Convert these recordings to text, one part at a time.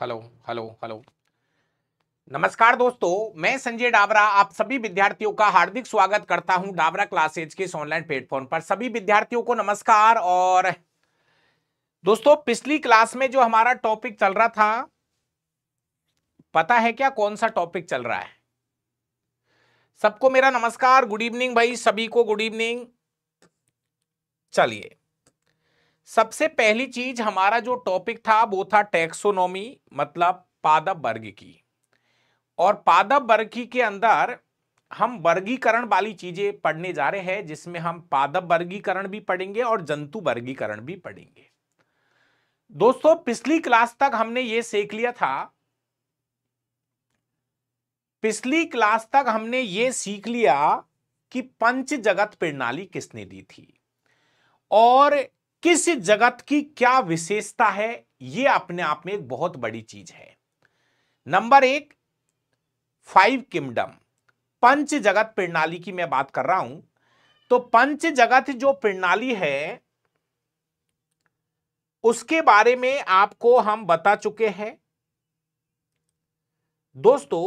hello hello hello नमस्कार दोस्तों मैं संजय डाबरा आप सभी विद्यार्थियों का हार्दिक स्वागत करता हूं डाबरा क्लासेज के ऑनलाइन प्लेटफॉर्म पर सभी विद्यार्थियों को नमस्कार और दोस्तों पिछली क्लास में जो हमारा टॉपिक चल रहा था पता है क्या कौन सा टॉपिक चल रहा है सबको मेरा नमस्कार गुड इवनिंग भाई सभी को गुड इवनिंग चलिए सबसे पहली चीज हमारा जो टॉपिक था वो था टैक्सोनॉमी मतलब पादप वर्ग की और पादप वर्ग के अंदर हम वर्गीकरण वाली चीजें पढ़ने जा रहे हैं जिसमें हम पादप वर्गीकरण भी पढ़ेंगे और जंतु वर्गीकरण भी पढ़ेंगे दोस्तों पिछली क्लास तक हमने ये सीख लिया था पिछली क्लास तक हमने ये सीख लिया कि पंच जगत प्रणाली किसने दी थी और किस जगत की क्या विशेषता है ये अपने आप में एक बहुत बड़ी चीज है नंबर एक फाइव किंगडम पंच जगत प्रणाली की मैं बात कर रहा हूं तो पंच जगत जो प्रणाली है उसके बारे में आपको हम बता चुके हैं दोस्तों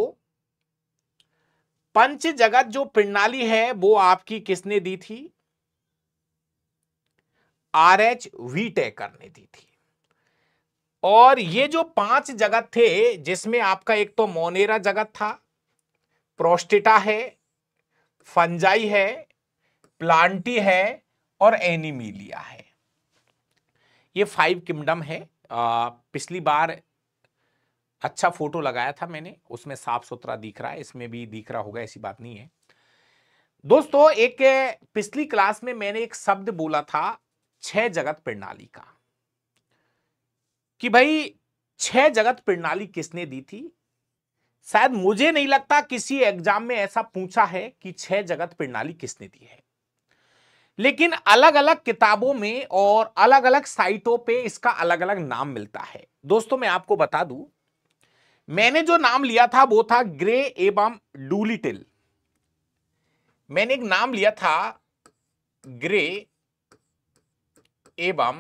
पंच जगत जो प्रणाली है वो आपकी किसने दी थी आर एच वी तय करने दी थी और ये जो पांच जगत थे जिसमें आपका एक तो मोनेरा जगत था प्रोस्टिटा है फंजाई है प्लांटी है और एनिमीलिया है ये फाइव किंगडम है आ, पिछली बार अच्छा फोटो लगाया था मैंने उसमें साफ सुथरा दिख रहा है इसमें भी दिख रहा होगा ऐसी बात नहीं है दोस्तों एक पिछली क्लास में मैंने एक शब्द बोला था छह जगत प्रणाली का कि भाई छह जगत प्रणाली किसने दी थी शायद मुझे नहीं लगता किसी एग्जाम में ऐसा पूछा है कि छह जगत प्रणाली किसने दी है लेकिन अलग अलग किताबों में और अलग अलग साइटों पे इसका अलग अलग नाम मिलता है दोस्तों मैं आपको बता दूं मैंने जो नाम लिया था वो था ग्रे एवं डूलिटिल मैंने एक नाम लिया था ग्रे एवं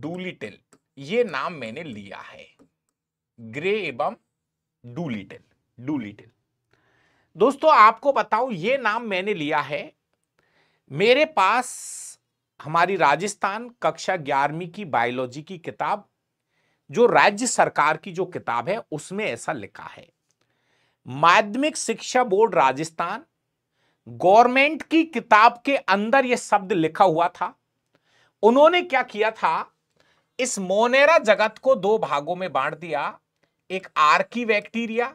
डूलिटल ये नाम मैंने लिया है ग्रे एवं डूलिटल डूलिटल दोस्तों आपको बताऊं ये नाम मैंने लिया है मेरे पास हमारी राजस्थान कक्षा ग्यारहवीं की बायोलॉजी की किताब जो राज्य सरकार की जो किताब है उसमें ऐसा लिखा है माध्यमिक शिक्षा बोर्ड राजस्थान गवर्नमेंट की किताब के अंदर यह शब्द लिखा हुआ था उन्होंने क्या किया था इस मोनेरा जगत को दो भागों में बांट दिया एक आर्की बैक्टीरिया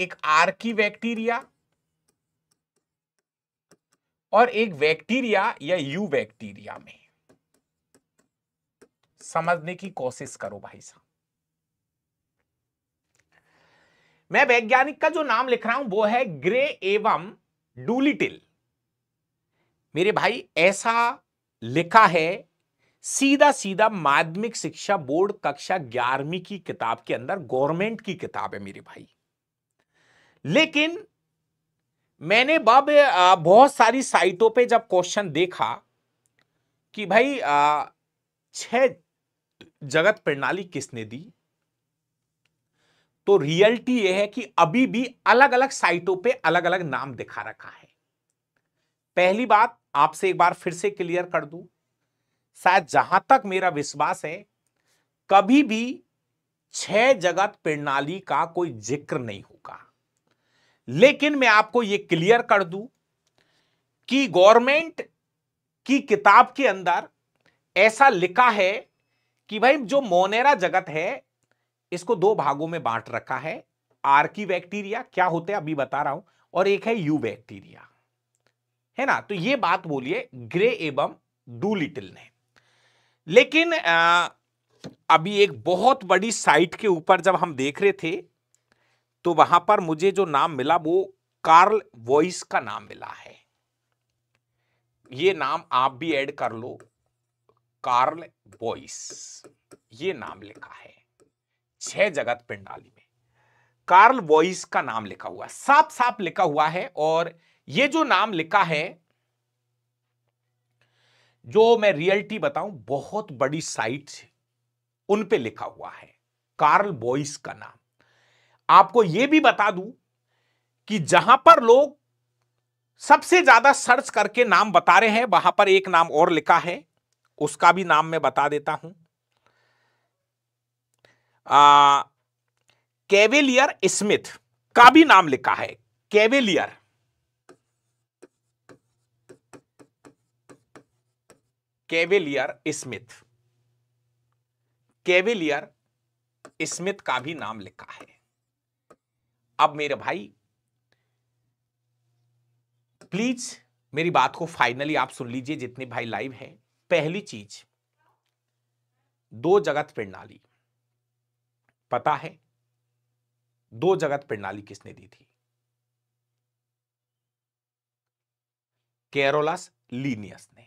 एक आर्की बैक्टीरिया और एक बैक्टीरिया या यू बैक्टीरिया में समझने की कोशिश करो भाई साहब मैं वैज्ञानिक का जो नाम लिख रहा हूं वो है ग्रे एवं डूलिटिल मेरे भाई ऐसा लिखा है सीधा सीधा माध्यमिक शिक्षा बोर्ड कक्षा ग्यारहवीं की किताब के अंदर गवर्नमेंट की किताब है मेरे भाई लेकिन मैंने बब बहुत सारी साइटों पे जब क्वेश्चन देखा कि भाई छह जगत प्रणाली किसने दी तो रियलिटी यह है कि अभी भी अलग अलग साइटों पे अलग अलग नाम दिखा रखा है पहली बात आपसे एक बार फिर से क्लियर कर दूं शायद जहां तक मेरा विश्वास है कभी भी छह जगत प्रणाली का कोई जिक्र नहीं होगा लेकिन मैं आपको यह क्लियर कर दूं कि गवर्नमेंट की किताब के अंदर ऐसा लिखा है कि भाई जो मोनेरा जगत है इसको दो भागों में बांट रखा है आर की बैक्टीरिया क्या होते हैं अभी बता रहा हूं और एक है यू बैक्टीरिया है ना तो ये बात बोलिए ग्रे एवं डू लिटिल ने लेकिन आ, अभी एक बहुत बड़ी साइट के ऊपर जब हम देख रहे थे तो वहां पर मुझे जो नाम मिला वो कार्ल वॉइस का नाम मिला है ये नाम आप भी ऐड कर लो कार्ल वॉइस ये नाम लिखा है छह जगत पिंडाली में कार्ल वॉइस का नाम लिखा हुआ साफ साफ लिखा हुआ है और ये जो नाम लिखा है जो मैं रियलिटी बताऊं बहुत बड़ी साइट उन पे लिखा हुआ है कार्ल बॉइस का नाम आपको यह भी बता दूं कि जहां पर लोग सबसे ज्यादा सर्च करके नाम बता रहे हैं वहां पर एक नाम और लिखा है उसका भी नाम मैं बता देता हूं केवेलियर स्मिथ का भी नाम लिखा है Cavalier Cavalier Smith Cavalier Smith का भी नाम लिखा है अब मेरे भाई प्लीज मेरी बात को फाइनली आप सुन लीजिए जितने भाई लाइव हैं पहली चीज दो जगत प्रणाली पता है दो जगत प्रणाली किसने दी थी कैरोलस लीनियस ने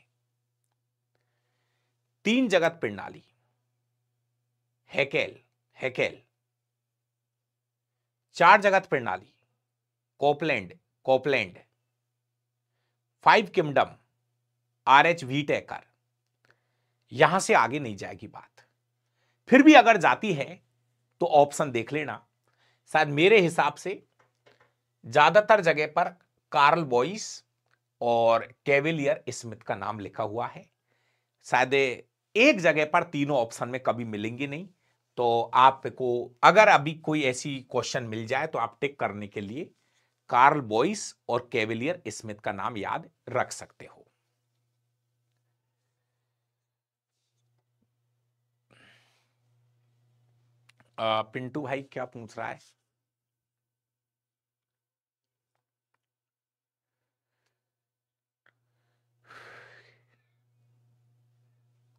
तीन जगत प्रणाली हैकेल हैकेल चार जगत प्रणाली Copeland Copeland five kingdom R H Whittaker यहां से आगे नहीं जाएगी बात फिर भी अगर जाती है तो ऑप्शन देख लेना शायद मेरे हिसाब से ज़्यादातर जगह पर कार्ल बॉइस और कैविलियर स्मिथ का नाम लिखा हुआ है शायद एक जगह पर तीनों ऑप्शन में कभी मिलेंगे नहीं तो आपको अगर अभी कोई ऐसी क्वेश्चन मिल जाए तो आप टिक करने के लिए कार्ल बॉइस और कैविलियर स्मिथ का नाम याद रख सकते हो पिंटू भाई क्या पूछ रहा है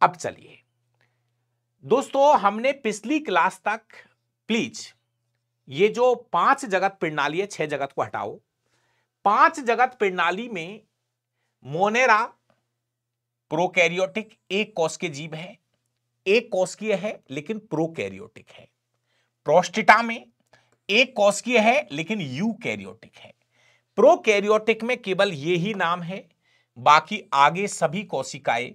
अब चलिए दोस्तों हमने पिछली क्लास तक प्लीज ये जो पांच जगत प्रणाली है छह जगत को हटाओ पांच जगत प्रणाली में मोनेरा प्रोकैरियोटिक एक कोश के जीव है एक की है लेकिन प्रोकैरियोटिक है प्रोस्टिटा में एक कॉस्कीय है लेकिन यू कैरियोटिक है प्रोकैरियोटिक में केवल ये ही नाम है बाकी आगे सभी कोशिकाएं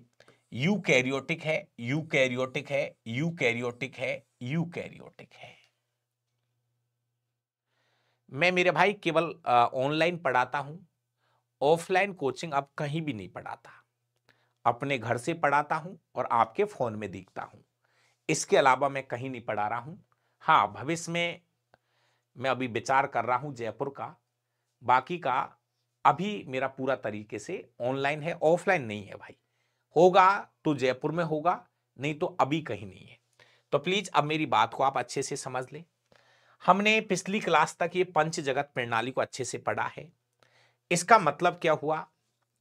कैरियोटिक है यू कैरियोटिक है यू कैरियोटिक है यू कैरियोटिक है मैं मेरे भाई केवल ऑनलाइन पढ़ाता हूं ऑफलाइन कोचिंग अब कहीं भी नहीं पढ़ाता अपने घर से पढ़ाता हूं और आपके फोन में देखता हूं इसके अलावा मैं कहीं नहीं पढ़ा रहा हूं हाँ भविष्य में मैं अभी विचार कर रहा हूँ जयपुर का बाकी का अभी मेरा पूरा तरीके से ऑनलाइन है ऑफलाइन नहीं है भाई होगा तो जयपुर में होगा नहीं तो अभी कहीं नहीं है तो प्लीज अब मेरी बात को आप अच्छे से समझ लें हमने पिछली क्लास तक ये पंच जगत प्रणाली को अच्छे से पढ़ा है इसका मतलब क्या हुआ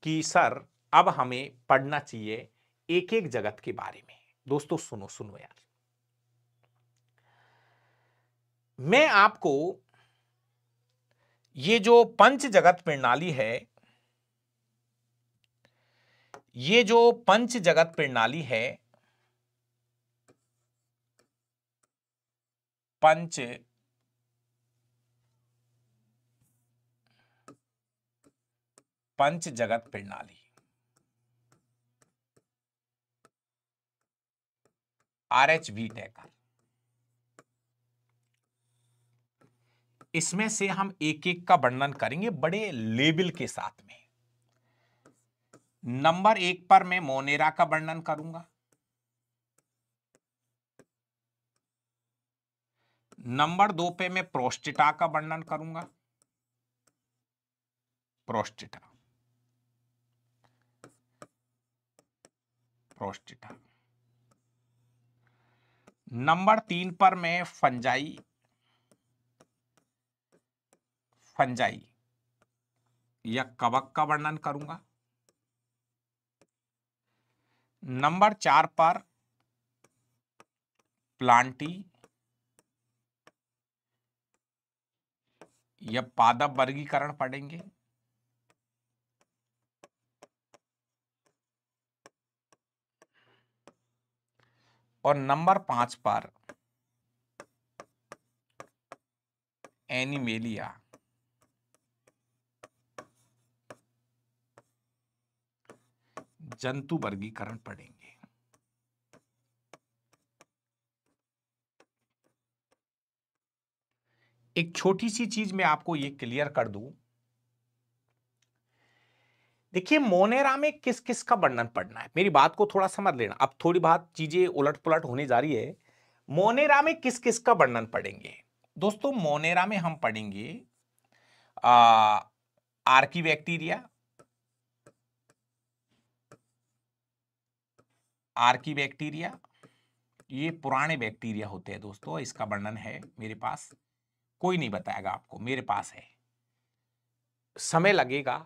कि सर अब हमें पढ़ना चाहिए एक एक जगत के बारे में दोस्तों सुनो सुनो यार मैं आपको ये जो पंच जगत प्रणाली है ये जो पंच जगत प्रणाली है पंच पंच जगत प्रणाली आर एच बी टैकर इसमें से हम एक एक का वर्णन करेंगे बड़े लेबल के साथ में नंबर एक पर मैं मोनेरा का वर्णन करूंगा नंबर दो पे मैं प्रोस्टिटा का वर्णन करूंगा प्रोस्टिटा प्रोस्टिटा नंबर तीन पर मैं फंजाई फंजाई या कवक का वर्णन करूंगा नंबर चार पर प्लांटी या पादप वर्गीकरण पढ़ेंगे और नंबर पांच पर एनिमेलिया जंतु वर्गीकरण पढ़ेंगे एक छोटी सी चीज मैं आपको यह क्लियर कर दूं देखिए मोनेरा में किस किस का वर्णन पढ़ना है मेरी बात को थोड़ा समझ लेना अब थोड़ी बात चीजें उलट पुलट होने जा रही है मोनेरा में किस किस का वर्णन पढ़ेंगे दोस्तों मोनेरा में हम पढ़ेंगे आर्की बैक्टीरिया आर्की बैक्टीरिया ये पुराने बैक्टीरिया होते हैं दोस्तों इसका वर्णन है मेरे पास कोई नहीं बताएगा आपको मेरे पास है समय लगेगा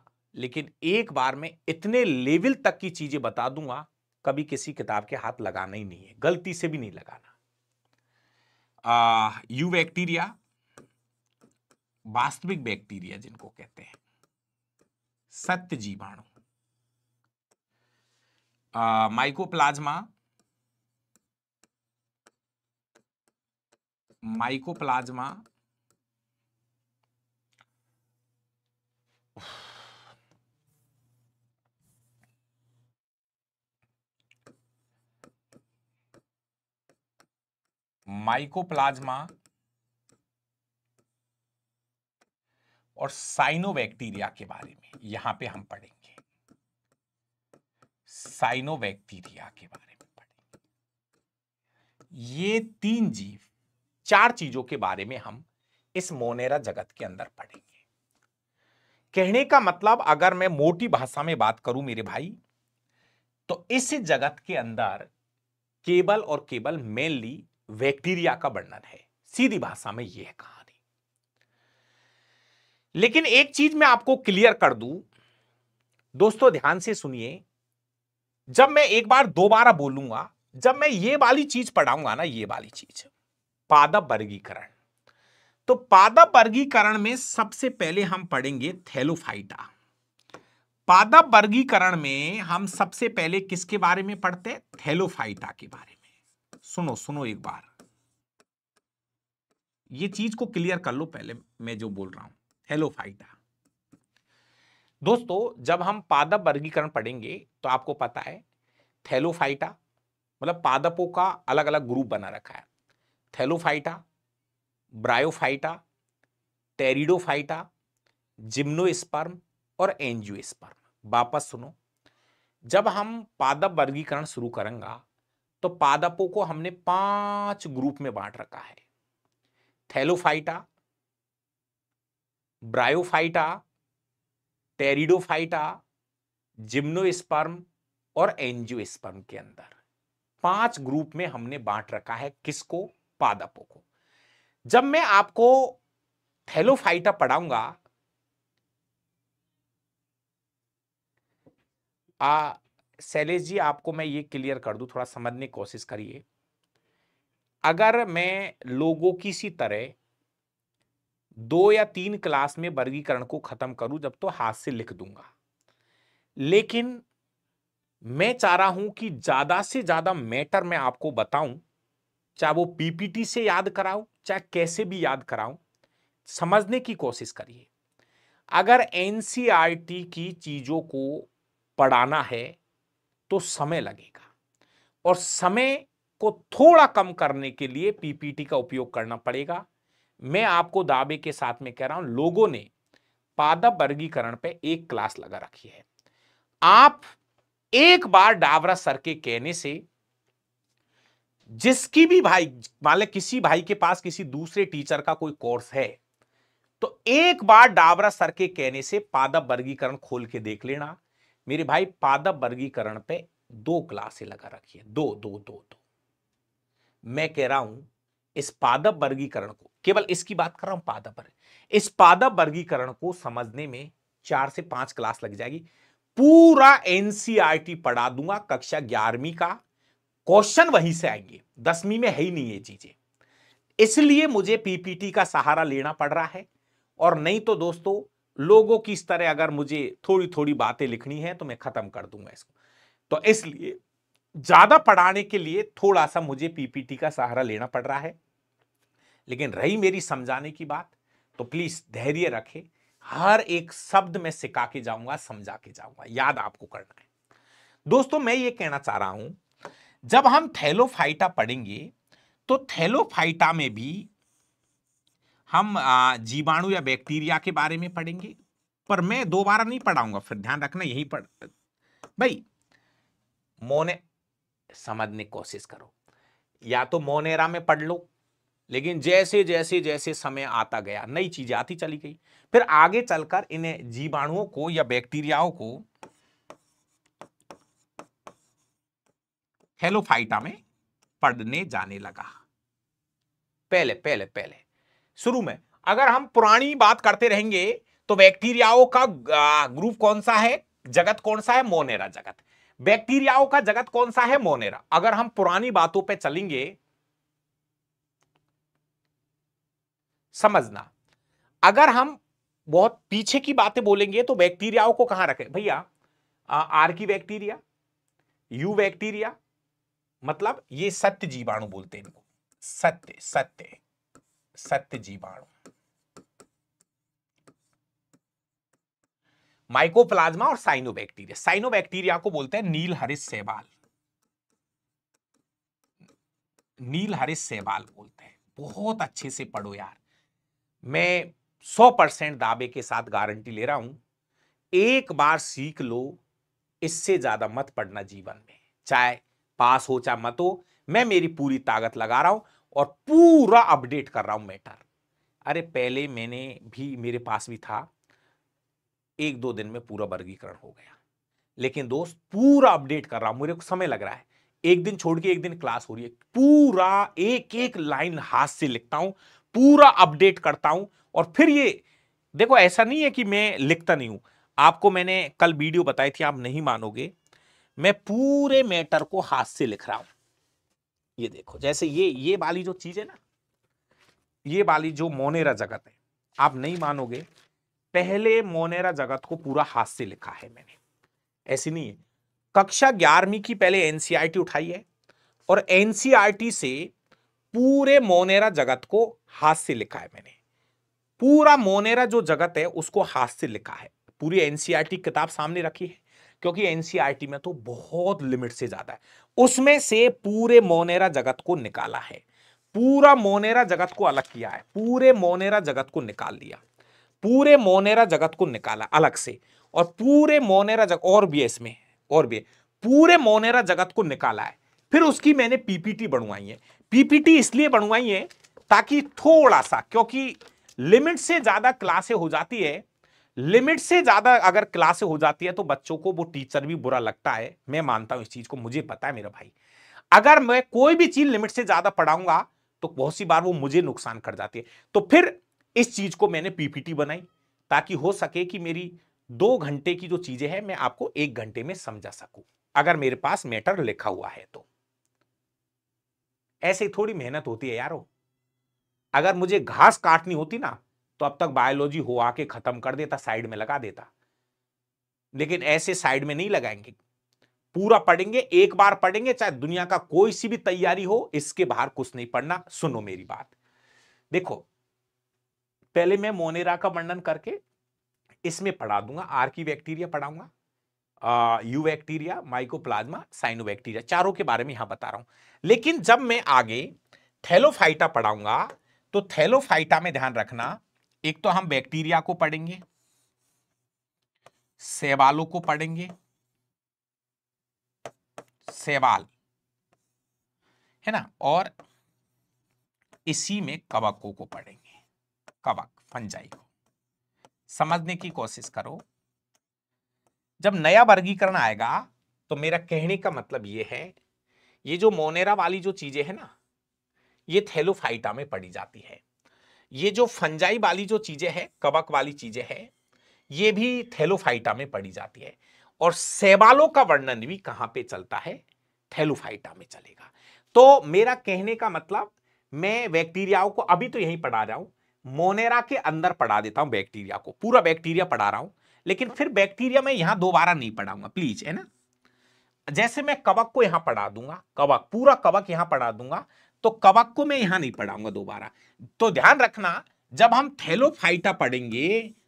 लेकिन एक बार में इतने लेवल तक की चीजें बता दूंगा कभी किसी किताब के हाथ लगाना ही नहीं है गलती से भी नहीं लगाना यू बैक्टीरिया वास्तविक बैक्टीरिया जिनको कहते हैं सत्य जीवाणु माइकोप्लाज्मा माइकोप्लाज्मा माइकोप्लाज्मा और साइनोबैक्टीरिया के बारे में यहां पे हम पढ़ेंगे साइनोबैक्टीरिया के बारे में पढ़ेंगे ये तीन जीव चार चीजों के बारे में हम इस मोनेरा जगत के अंदर पढ़ेंगे कहने का मतलब अगर मैं मोटी भाषा में बात करूं मेरे भाई तो इस जगत के अंदर केवल और केवल मेनली बैक्टीरिया का वर्णन है सीधी भाषा में यह कहानी लेकिन एक चीज मैं आपको क्लियर कर दूं दोस्तों ध्यान से सुनिए जब मैं एक बार दोबारा बोलूंगा जब मैं ये वाली चीज पढ़ाऊंगा ना ये वाली चीज पादप वर्गीकरण तो पादप वर्गीकरण में सबसे पहले हम पढ़ेंगे थैलोफाइटा पादप वर्गीकरण में हम सबसे पहले किसके बारे में पढ़ते हैं थैलोफाइटा के बारे में सुनो सुनो एक बार ये चीज को क्लियर कर लो पहले मैं जो बोल रहा हूं थैलोफाइटा दोस्तों जब हम पादप वर्गीकरण पढ़ेंगे तो आपको पता है थैलोफाइटा मतलब पादपों का अलग अलग ग्रुप बना रखा है थैलोफाइटा ब्रायोफाइटा टेरिडोफाइटा जिम्नोस्पर्म और एंजियोस्पर्म वापस सुनो जब हम पादप वर्गीकरण शुरू करेंगे तो पादपों को हमने पांच ग्रुप में बांट रखा है थैलोफाइटा ब्रायोफाइटा टेरिडोफाइटा जिम्नोस्पर्म और एंजियोस्पर्म के अंदर पांच ग्रुप में हमने बांट रखा है किसको पादपों को जब मैं आपको थैलोफाइटा पढ़ाऊंगा आ, शैलेश जी आपको मैं ये क्लियर कर दूं थोड़ा समझने की कोशिश करिए अगर मैं लोगों की सी तरह दो या तीन क्लास में वर्गीकरण को खत्म करूं जब तो हाथ से लिख दूंगा लेकिन मैं चाह रहा हूं कि ज्यादा से ज्यादा मैटर मैं आपको बताऊं चाहे वो पीपीटी से याद कराऊं चाहे कैसे भी याद कराऊं समझने की कोशिश करिए अगर एनसीईआरटी e की चीजों को पढ़ाना है तो समय लगेगा और समय को थोड़ा कम करने के लिए पीपीटी का उपयोग करना पड़ेगा मैं आपको दावे के साथ में कह रहा हूं लोगों ने पादप वर्गीकरण पे एक क्लास लगा रखी है आप एक बार डावरा सर के कहने से जिसकी भी भाई मान लें किसी भाई के पास किसी दूसरे टीचर का कोई कोर्स है तो एक बार डावरा सर के कहने से पादप वर्गीकरण खोल के देख लेना मेरे भाई पादप वर्गीकरण पे दो क्लासे लगा रखी है दो दो दो दो मैं कह रहा हूं इस पादप वर्गीकरण को केवल इसकी बात कर रहा हूं पादप वर्ग इस पादप वर्गीकरण को समझने में चार से पांच क्लास लग जाएगी पूरा एनसीईआरटी e पढ़ा दूंगा कक्षा ग्यारहवीं का क्वेश्चन वहीं से आएंगे दसवीं में है ही नहीं ये चीजें इसलिए मुझे पीपीटी का सहारा लेना पड़ रहा है और नहीं तो दोस्तों लोगों की इस तरह अगर मुझे थोड़ी थोड़ी बातें लिखनी है तो मैं खत्म कर दूंगा इसको तो इसलिए ज्यादा पढ़ाने के लिए थोड़ा सा मुझे पीपीटी का सहारा लेना पड़ रहा है लेकिन रही मेरी समझाने की बात तो प्लीज धैर्य रखे हर एक शब्द में सिखा के जाऊंगा समझा के जाऊंगा याद आपको करना है दोस्तों मैं ये कहना चाह रहा हूं जब हम थैलोफाइटा पढ़ेंगे तो थैलोफाइटा में भी हम जीवाणु या बैक्टीरिया के बारे में पढ़ेंगे पर मैं दोबारा नहीं पढ़ाऊंगा फिर ध्यान रखना यही पढ़ भाई मोने समझने की कोशिश करो या तो मोनेरा में पढ़ लो लेकिन जैसे जैसे जैसे समय आता गया नई चीजें आती चली गई फिर आगे चलकर इन्हें जीवाणुओं को या बैक्टीरियाओं को हेलोफाइटा में पढ़ने जाने लगा पहले पहले पहले शुरू में अगर हम पुरानी बात करते रहेंगे तो बैक्टीरियाओं का ग्रुप कौन सा है जगत कौन सा है मोनेरा जगत बैक्टीरियाओं का जगत कौन सा है मोनेरा अगर हम पुरानी बातों पे चलेंगे समझना अगर हम बहुत पीछे की बातें बोलेंगे तो बैक्टीरियाओं को कहां रखें भैया आर की बैक्टीरिया यू बैक्टीरिया मतलब ये सत्य जीवाणु बोलते हैं इनको सत्य सत्य सत्य जीवाणु माइकोप्लाज्मा और साइनोबैक्टीरिया साइनोबैक्टीरिया को बोलते हैं नील हरिश सेवाल नील हरिस सेवाल बोलते हैं बहुत अच्छे से पढ़ो यार मैं सौ परसेंट दावे के साथ गारंटी ले रहा हूं एक बार सीख लो इससे ज्यादा मत पढ़ना जीवन में चाहे पास हो चाहे मत हो मैं मेरी पूरी ताकत लगा रहा हूं और पूरा अपडेट कर रहा हूं मैटर अरे पहले मैंने भी मेरे पास भी था एक दो दिन में पूरा वर्गीकरण हो गया लेकिन दोस्त पूरा अपडेट कर रहा हूं मुझे समय लग रहा है एक दिन छोड़ के एक दिन क्लास हो रही है पूरा एक एक लाइन हाथ से लिखता हूं पूरा अपडेट करता हूं और फिर ये देखो ऐसा नहीं है कि मैं लिखता नहीं हूं आपको मैंने कल वीडियो बताई थी आप नहीं मानोगे मैं पूरे मैटर को हाथ से लिख रहा हूं ये देखो जैसे ये ये वाली जो चीज है ना ये वाली जो मोनेरा जगत है आप नहीं मानोगे पहले मोनेरा जगत को पूरा हाथ से लिखा है मैंने ऐसी नहीं है कक्षा ग्यारहवीं की पहले एनसीआरटी e उठाई है और एनसीआरटी e से पूरे मोनेरा जगत को हाथ से लिखा है मैंने पूरा मोनेरा जो जगत है उसको हाथ से लिखा है पूरी एनसीआरटी e किताब सामने रखी है क्योंकि एनसीआरटी में तो बहुत लिमिट से ज्यादा है उसमें से पूरे मोनेरा जगत को निकाला है पूरा मोनेरा जगत को अलग किया है पूरे मोनेरा जगत को निकाल दिया पूरे मोनेरा जगत को निकाला अलग से और पूरे मोनेरा जगत और भी है इसमें और भी पूरे मोनेरा जगत को निकाला है फिर उसकी मैंने पीपीटी बनवाई है पीपीटी इसलिए बनवाई है ताकि थोड़ा सा क्योंकि लिमिट से ज्यादा क्लासे हो जाती है लिमिट से ज्यादा अगर क्लासे हो जाती है तो बच्चों को वो टीचर भी बुरा लगता है मैं मानता हूं इस चीज को मुझे पता है मेरा भाई अगर मैं कोई भी चीज लिमिट से ज्यादा पढ़ाऊंगा तो बहुत सी बार वो मुझे नुकसान कर जाती है तो फिर इस चीज को मैंने पीपीटी बनाई ताकि हो सके कि मेरी दो घंटे की जो चीजें हैं मैं आपको एक घंटे में समझा सकूं अगर मेरे पास मैटर लिखा हुआ है तो ऐसे थोड़ी मेहनत होती है यारो अगर मुझे घास काटनी होती ना तो अब तक बायोलॉजी हो आके खत्म कर देता साइड में लगा देता लेकिन ऐसे साइड में नहीं लगाएंगे पूरा पढ़ेंगे एक बार पढ़ेंगे चाहे दुनिया का कोई सी भी तैयारी हो इसके बाहर कुछ नहीं पढ़ना सुनो मेरी बात देखो पहले मैं मोनेरा का वर्णन करके इसमें पढ़ा दूंगा आर्की बैक्टीरिया पढ़ाऊंगा eubacteria mycoplasma cyanobacteria चारों के बारे में यहां बता रहा हूं लेकिन जब मैं आगे थैलोफाइटा पढ़ाऊंगा तो थैलोफाइटा में ध्यान रखना एक तो हम बैक्टीरिया को पढ़ेंगे सेवालों को पढ़ेंगे सेवाल है ना और इसी में कवकों को पढ़ेंगे कवक फंजाई को समझने की कोशिश करो जब नया वर्गीकरण आएगा तो मेरा कहने का मतलब यह है ये जो मोनेरा वाली जो चीजें है ना ये थैलोफाइटा में पड़ी जाती है ये जो फंजाई वाली जो चीजें हैं कवक वाली चीजें हैं ये भी थैलोफाइटा में पड़ी जाती है और सेवालों का वर्णन भी कहां पे चलता है थैलोफाइटा में चलेगा तो मेरा कहने का मतलब मैं बैक्टीरियाओं को अभी तो यही पढ़ा रहा हूं मोनेरा के अंदर पढ़ा देता हूं बैक्टीरिया को पूरा बैक्टीरिया पढ़ा रहा हूं लेकिन फिर बैक्टीरिया में यहां दोबारा नहीं पढ़ाऊंगा प्लीज है ना जैसे मैं कवक को यहां पढ़ा दूंगा कवक पूरा कवक यहां पढ़ा दूंगा तो कवक को मैं यहां नहीं पढ़ाऊंगा दोबारा तो ध्यान रखना जब हम थैलोफाइटा पढ़ेंगे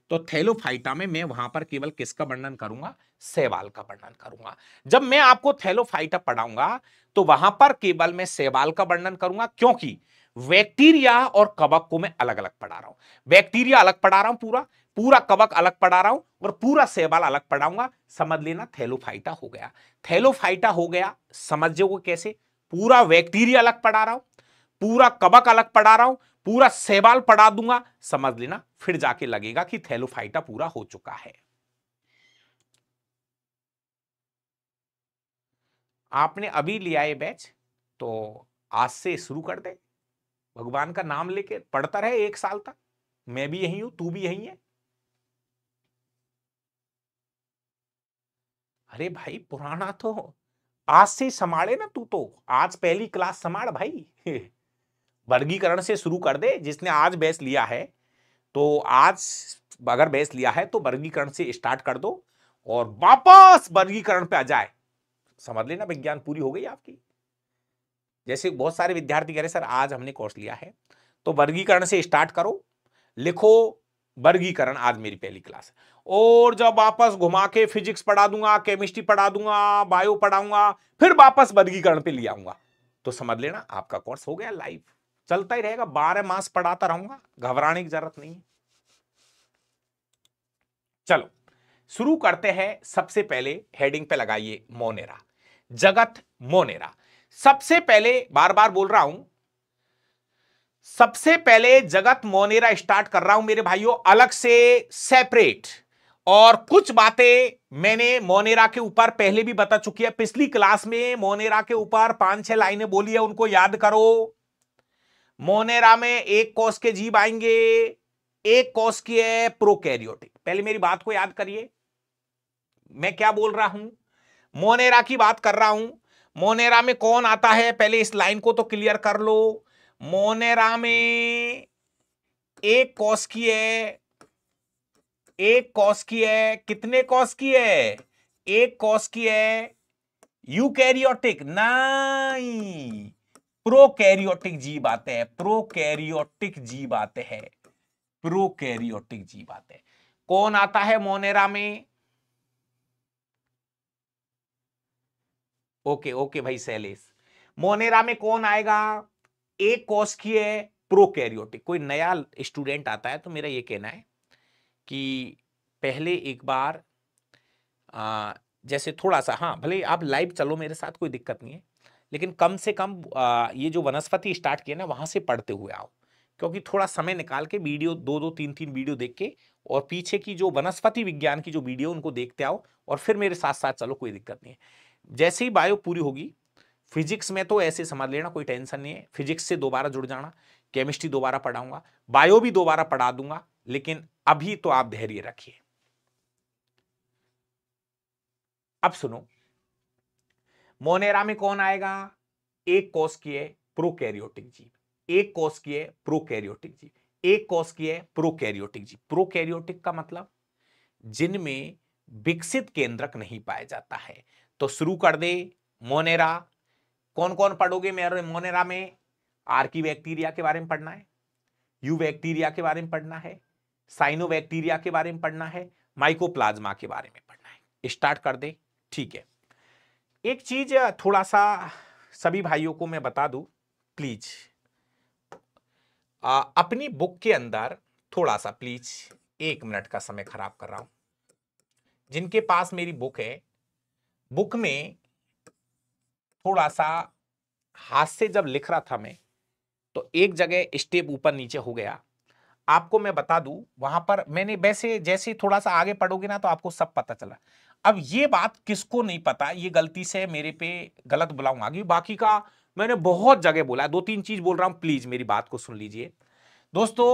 तो थैलोफाइटा में मैं वहां पर केवल किसका वर्णन करूंगा सेवाल का वर्णन करूंगा जब मैं आपको थैलोफाइटा पढ़ाऊंगा तो वहां पर केवल मैं सेवाल का वर्णन करूंगा क्योंकि बैक्टीरिया और कवक को मैं अलग अलग पढ़ा रहा हूं बैक्टीरिया अलग पढ़ा रहा हूं पूरा पूरा कवक अलग पढ़ा रहा हूं और पूरा सेवाल अलग पढ़ाऊंगा समझ लेना थैलोफाइटा हो गया थैलोफाइटा हो गया समझ जो कैसे पूरा बैक्टीरिया अलग पढ़ा रहा हूं पूरा कवक अलग पढ़ा रहा हूं पूरा सेवाल पढ़ा दूंगा समझ लेना फिर जाके लगेगा कि थैलोफाइटा पूरा हो चुका है आपने अभी लिया ये बैच तो आज से शुरू कर दें भगवान का नाम लेके पढ़ता रहे एक साल तक मैं भी यही हूं तू भी यही है अरे भाई पुराना तो आज से संभाले ना तू तो आज पहली क्लास समाड़ भाई वर्गीकरण से शुरू कर दे जिसने आज बैस लिया है तो आज अगर बैस लिया है तो वर्गीकरण से स्टार्ट कर दो और वापस वर्गीकरण पे आ जाए समझ लेना विज्ञान पूरी हो गई आपकी जैसे बहुत सारे विद्यार्थी कह रहे सर आज हमने कोर्स लिया है तो वर्गीकरण से स्टार्ट करो लिखो वर्गीकरण आज मेरी पहली क्लास और जब वापस घुमा के फिजिक्स पढ़ा दूंगा केमिस्ट्री पढ़ा दूंगा बायो पढ़ाऊंगा फिर वापस वर्गीकरण पे ले आऊंगा तो समझ लेना आपका कोर्स हो गया लाइव चलता ही रहेगा बारह मास पढ़ाता रहूंगा घबराने की जरूरत नहीं है चलो शुरू करते हैं सबसे पहले हेडिंग पे लगाइए मोनेरा जगत मोनेरा सबसे पहले बार बार बोल रहा हूं सबसे पहले जगत मोनेरा स्टार्ट कर रहा हूं मेरे भाइयों अलग से सेपरेट और कुछ बातें मैंने मोनेरा के ऊपर पहले भी बता चुकी है पिछली क्लास में मोनेरा के ऊपर पांच छह लाइनें बोली है उनको याद करो मोनेरा में एक कोस के जीव आएंगे एक कोस की है प्रोकैरियोटिक पहले मेरी बात को याद करिए मैं क्या बोल रहा हूं मोनेरा की बात कर रहा हूं मोनेरा में कौन आता है पहले इस लाइन को तो क्लियर कर लो मोनेरा में एक कॉस की है एक कॉस की है कितने कॉस की है एक कॉस की है यू कैरियोटिक नहीं प्रो कैरियोटिक जीव आते हैं प्रो कैरियोटिक जीव आते हैं प्रो कैरियोटिक जीव आते हैं कौन आता है मोनेरा में ओके ओके भाई सैलेश मोनेरा में कौन आएगा एक कॉस की है प्रोकैरियोटिक कोई नया स्टूडेंट आता है तो मेरा ये कहना है कि पहले एक बार आ, जैसे थोड़ा सा हाँ भले आप लाइव चलो मेरे साथ कोई दिक्कत नहीं है लेकिन कम से कम आ, ये जो वनस्पति स्टार्ट किया ना वहाँ से पढ़ते हुए आओ क्योंकि थोड़ा समय निकाल के वीडियो दो दो तीन तीन वीडियो देख के और पीछे की जो वनस्पति विज्ञान की जो वीडियो उनको देखते आओ और फिर मेरे साथ साथ चलो कोई दिक्कत नहीं है जैसे ही बायो पूरी होगी फिजिक्स में तो ऐसे समझ लेना कोई टेंशन नहीं है फिजिक्स से दोबारा जुड़ जाना केमिस्ट्री दोबारा पढ़ाऊंगा बायो भी दोबारा पढ़ा दूंगा लेकिन अभी तो आप धैर्य रखिए अब सुनो मोनेरा में कौन आएगा एक कोस की है प्रोकैरियोटिक जीव एक कोस की है प्रोकैरियोटिक जीव एक कोस की है प्रोकैरियोटिक जीव प्रोकैरियोटिक का मतलब जिनमें विकसित केंद्रक नहीं पाया जाता है तो शुरू कर दे मोनेरा कौन कौन पढ़ोगे मेरे मोनेरा में आर्की बैक्टीरिया के बारे में पढ़ना है यू बैक्टीरिया के बारे में पढ़ना है साइनो बैक्टीरिया के बारे में पढ़ना है माइकोप्लाज्मा के बारे में पढ़ना है स्टार्ट कर दे ठीक है एक चीज थोड़ा सा सभी भाइयों को मैं बता दू प्लीज आ, अपनी बुक के अंदर थोड़ा सा प्लीज एक मिनट का समय खराब कर रहा हूं जिनके पास मेरी बुक है बुक में थोड़ा सा हाथ से जब लिख रहा था मैं तो एक जगह स्टेप ऊपर नीचे हो गया आपको मैं बता दूं वहां पर मैंने वैसे जैसे थोड़ा सा आगे पढ़ोगे ना तो आपको सब पता चला अब ये बात किसको नहीं पता ये गलती से मेरे पे गलत बुलाऊंगा क्योंकि बाकी का मैंने बहुत जगह बोला दो तीन चीज बोल रहा हूं प्लीज मेरी बात को सुन लीजिए दोस्तों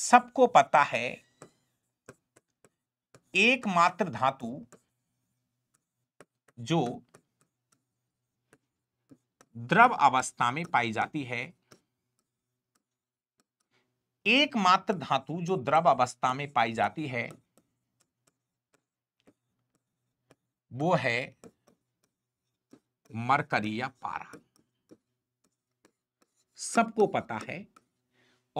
सबको पता है एकमात्र धातु जो द्रव अवस्था में पाई जाती है एकमात्र धातु जो द्रव अवस्था में पाई जाती है वो है मरकरी या पारा सबको पता है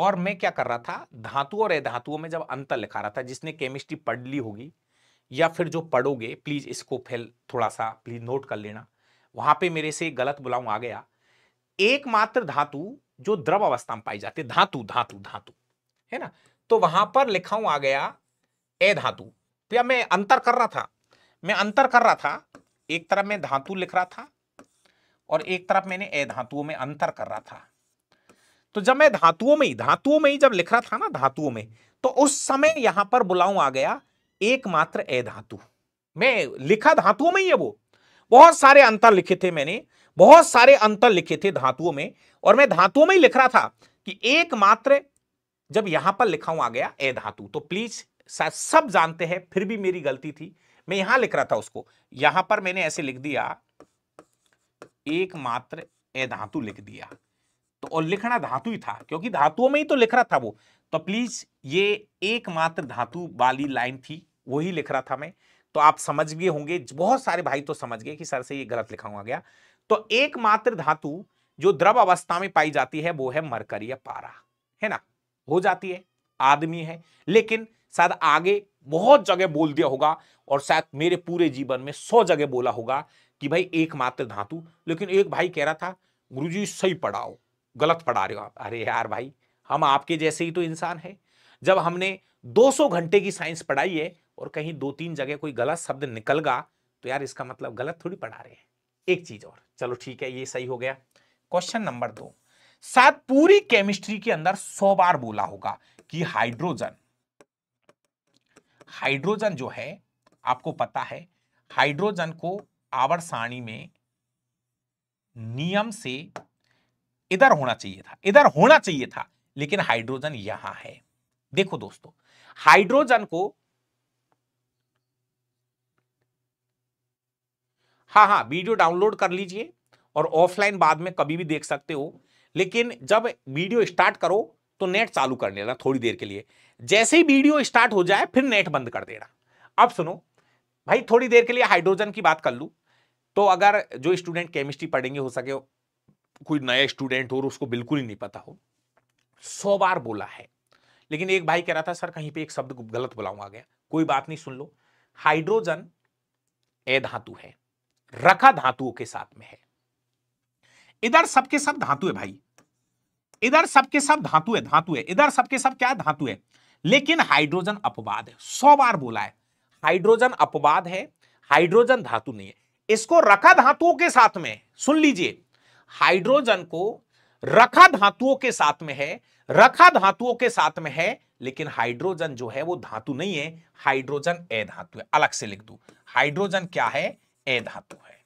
और मैं क्या कर रहा था धातु और अधातुओं में जब अंतर लिखा रहा था जिसने केमिस्ट्री पढ़ ली होगी या फिर जो पढ़ोगे प्लीज़ इसको फिर थोड़ा सा प्लीज़ नोट कर लेना वहां पे मेरे से गलत बुलाऊ आ गया एकमात्र धातु जो द्रव अवस्था में पाई जाती है धातु धातु धातु है ना तो वहां पर लिखा आ गया ए धातु तो या मैं अंतर कर रहा था मैं अंतर कर रहा था एक तरफ मैं धातु लिख रहा था और एक तरफ मैंने ए धातुओं में अंतर कर रहा था तो जब मैं धातुओं में ही धातुओं में ही जब लिख रहा था ना धातुओं में तो उस समय यहां पर बुलाऊ आ गया एकमात्र ए धातु मैं लिखा धातुओं में ही है वो बहुत सारे अंतर लिखे थे मैंने बहुत सारे अंतर लिखे थे धातुओं में और मैं धातुओं में ही लिख रहा था कि एकमात्र जब यहां पर लिखा हुआ गया ए धातु तो प्लीज सब जानते हैं फिर भी मेरी गलती थी मैं यहां लिख रहा था उसको यहां पर मैंने ऐसे लिख दिया एकमात्र ए धातु लिख दिया तो और लिखना धातु ही था क्योंकि धातुओं में ही तो लिख रहा था वो तो प्लीज ये एकमात्र धातु वाली लाइन थी वही लिख रहा था मैं तो आप समझ गए होंगे बहुत सारे भाई तो समझ गए कि सर से ये गलत लिखा हुआ गया तो एकमात्र धातु जो द्रव अवस्था में पाई जाती है वो है मरकरी या पारा है ना हो जाती है आदमी है लेकिन शायद आगे बहुत जगह बोल दिया होगा और शायद मेरे पूरे जीवन में सौ जगह बोला होगा कि भाई एकमात्र धातु लेकिन एक भाई कह रहा था गुरुजी सही पढ़ाओ गलत पढ़ा रहे हो आप अरे यार भाई हम आपके जैसे ही तो इंसान है जब हमने 200 घंटे की साइंस पढ़ाई है और कहीं दो तीन जगह कोई गलत शब्द निकल गा तो यार इसका मतलब गलत थोड़ी पढ़ा रहे हैं एक चीज और चलो ठीक है ये सही हो गया क्वेश्चन नंबर दो साथ पूरी केमिस्ट्री के अंदर सौ बार बोला होगा कि हाइड्रोजन हाइड्रोजन जो है आपको पता है हाइड्रोजन को आवर सारणी में नियम से इधर होना चाहिए था इधर होना चाहिए था लेकिन हाइड्रोजन यहां है देखो दोस्तों हाइड्रोजन को हाँ हाँ वीडियो डाउनलोड कर लीजिए और ऑफलाइन बाद में कभी भी देख सकते हो लेकिन जब वीडियो स्टार्ट करो तो नेट चालू कर लेना थोड़ी देर के लिए जैसे ही वीडियो स्टार्ट हो जाए फिर नेट बंद कर देना अब सुनो भाई थोड़ी देर के लिए हाइड्रोजन की बात कर लूँ तो अगर जो स्टूडेंट केमिस्ट्री पढ़ेंगे हो सके कोई नया स्टूडेंट हो और उसको बिल्कुल ही नहीं पता हो सौ बार बोला है लेकिन एक भाई कह रहा था सर कहीं पे एक शब्द गलत बुलाऊंगा गया कोई बात नहीं सुन लो हाइड्रोजन ए धातु है रखा धातुओं के साथ में है इधर सबके सब धातु है भाई इधर सबके सब धातु है धातु है इधर सबके सब क्या धातु है लेकिन हाइड्रोजन अपवाद है सौ बार बोला है हाइड्रोजन अपवाद है हाइड्रोजन धातु नहीं है इसको रखा धातुओं के साथ में सुन लीजिए हाइड्रोजन को रखा धातुओं के साथ में है रखा धातुओं के साथ में है लेकिन हाइड्रोजन जो है वो धातु नहीं है हाइड्रोजन ए धातु है अलग से लिख दू हाइड्रोजन क्या है ए धातु है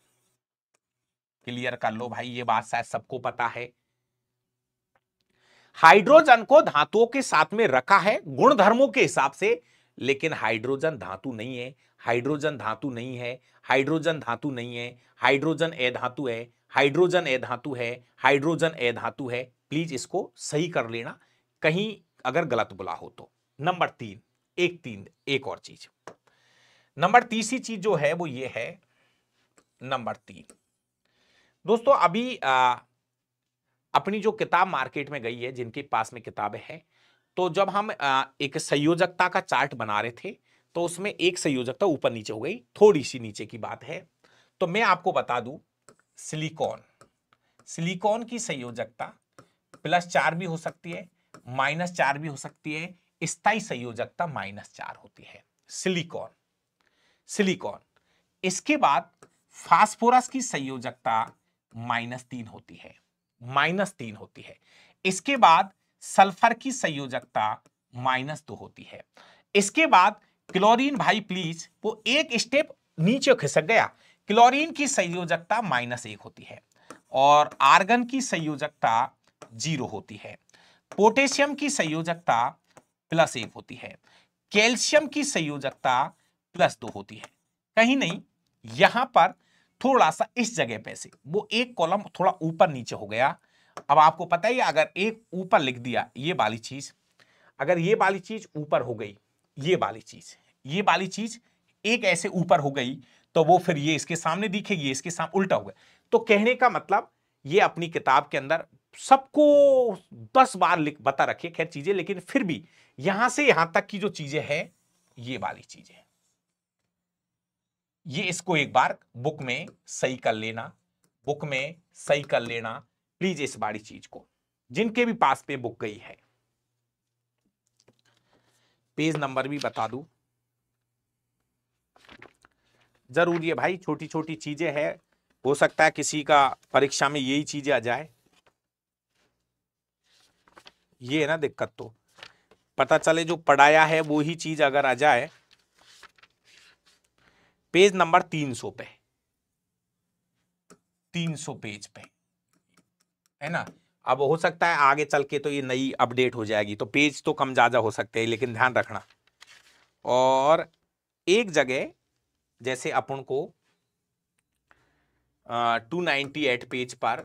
क्लियर कर लो भाई ये बात शायद सबको पता है हाइड्रोजन को धातुओं के साथ में रखा है गुण धर्मों के हिसाब से लेकिन हाइड्रोजन धातु नहीं है हाइड्रोजन धातु नहीं है हाइड्रोजन धातु नहीं है हाइड्रोजन ए धातु है हाइड्रोजन ए धातु है हाइड्रोजन ए धातु है प्लीज इसको सही कर लेना कहीं अगर गलत बुला हो तो नंबर तीन एक तीन एक और चीज नंबर तीसरी चीज जो है वो ये है नंबर तीन दोस्तों अभी आ, अपनी जो किताब मार्केट में गई है जिनके पास में किताबें हैं तो जब हम आ, एक संयोजकता का चार्ट बना रहे थे तो उसमें एक संयोजकता ऊपर नीचे हो गई थोड़ी सी नीचे की बात है तो मैं आपको बता दू सिलिकॉन सिलिकॉन की संयोजकता प्लस चार भी हो सकती है माइनस चार भी हो सकती है स्थायी संयोजकता माइनस चार होती है सिलिकॉन सिलिकॉन इसके बाद फास्फोरस की संयोजकता माइनस तीन होती है माइनस तीन होती है इसके बाद सल्फर की संयोजकता माइनस दो होती है इसके बाद क्लोरीन भाई प्लीज वो एक स्टेप नीचे खिसक गया क्लोरीन की संयोजकता माइनस एक होती है और आर्गन की संयोजकता जीरो होती है पोटेशियम की संयोजकता प्लस एक होती है कैल्शियम की संयोजकता प्लस दो होती है कहीं नहीं यहां पर थोड़ा सा इस जगह पे से वो एक कॉलम थोड़ा ऊपर नीचे हो गया अब आपको पता ही अगर एक ऊपर लिख दिया ये वाली चीज अगर ये वाली चीज ऊपर हो गई ये वाली चीज ये वाली चीज एक ऐसे ऊपर हो गई तो वो फिर ये इसके सामने दिखेगी इसके सामने उल्टा हो गया तो कहने का मतलब ये अपनी किताब के अंदर सबको दस बार लिख बता रखिए खैर चीजें लेकिन फिर भी यहां से यहां तक की जो चीजें हैं ये वाली चीजें ये इसको एक बार बुक में सही कर लेना बुक में सही कर लेना प्लीज इस बारी चीज को जिनके भी पास पे बुक गई है पेज नंबर भी बता दू जरूरी है भाई छोटी छोटी चीजें है हो सकता है किसी का परीक्षा में यही चीजें आ जाए ये है ना दिक्कत तो पता चले जो पढ़ाया है वो ही चीज अगर आ जाए पेज नंबर तीन सौ पे तीन सौ पेज पे है ना अब हो सकता है आगे चल के तो ये नई अपडेट हो जाएगी तो पेज तो कम ज्यादा हो सकते हैं लेकिन ध्यान रखना और एक जगह जैसे अपन को टू नाइन्टी एट पेज पर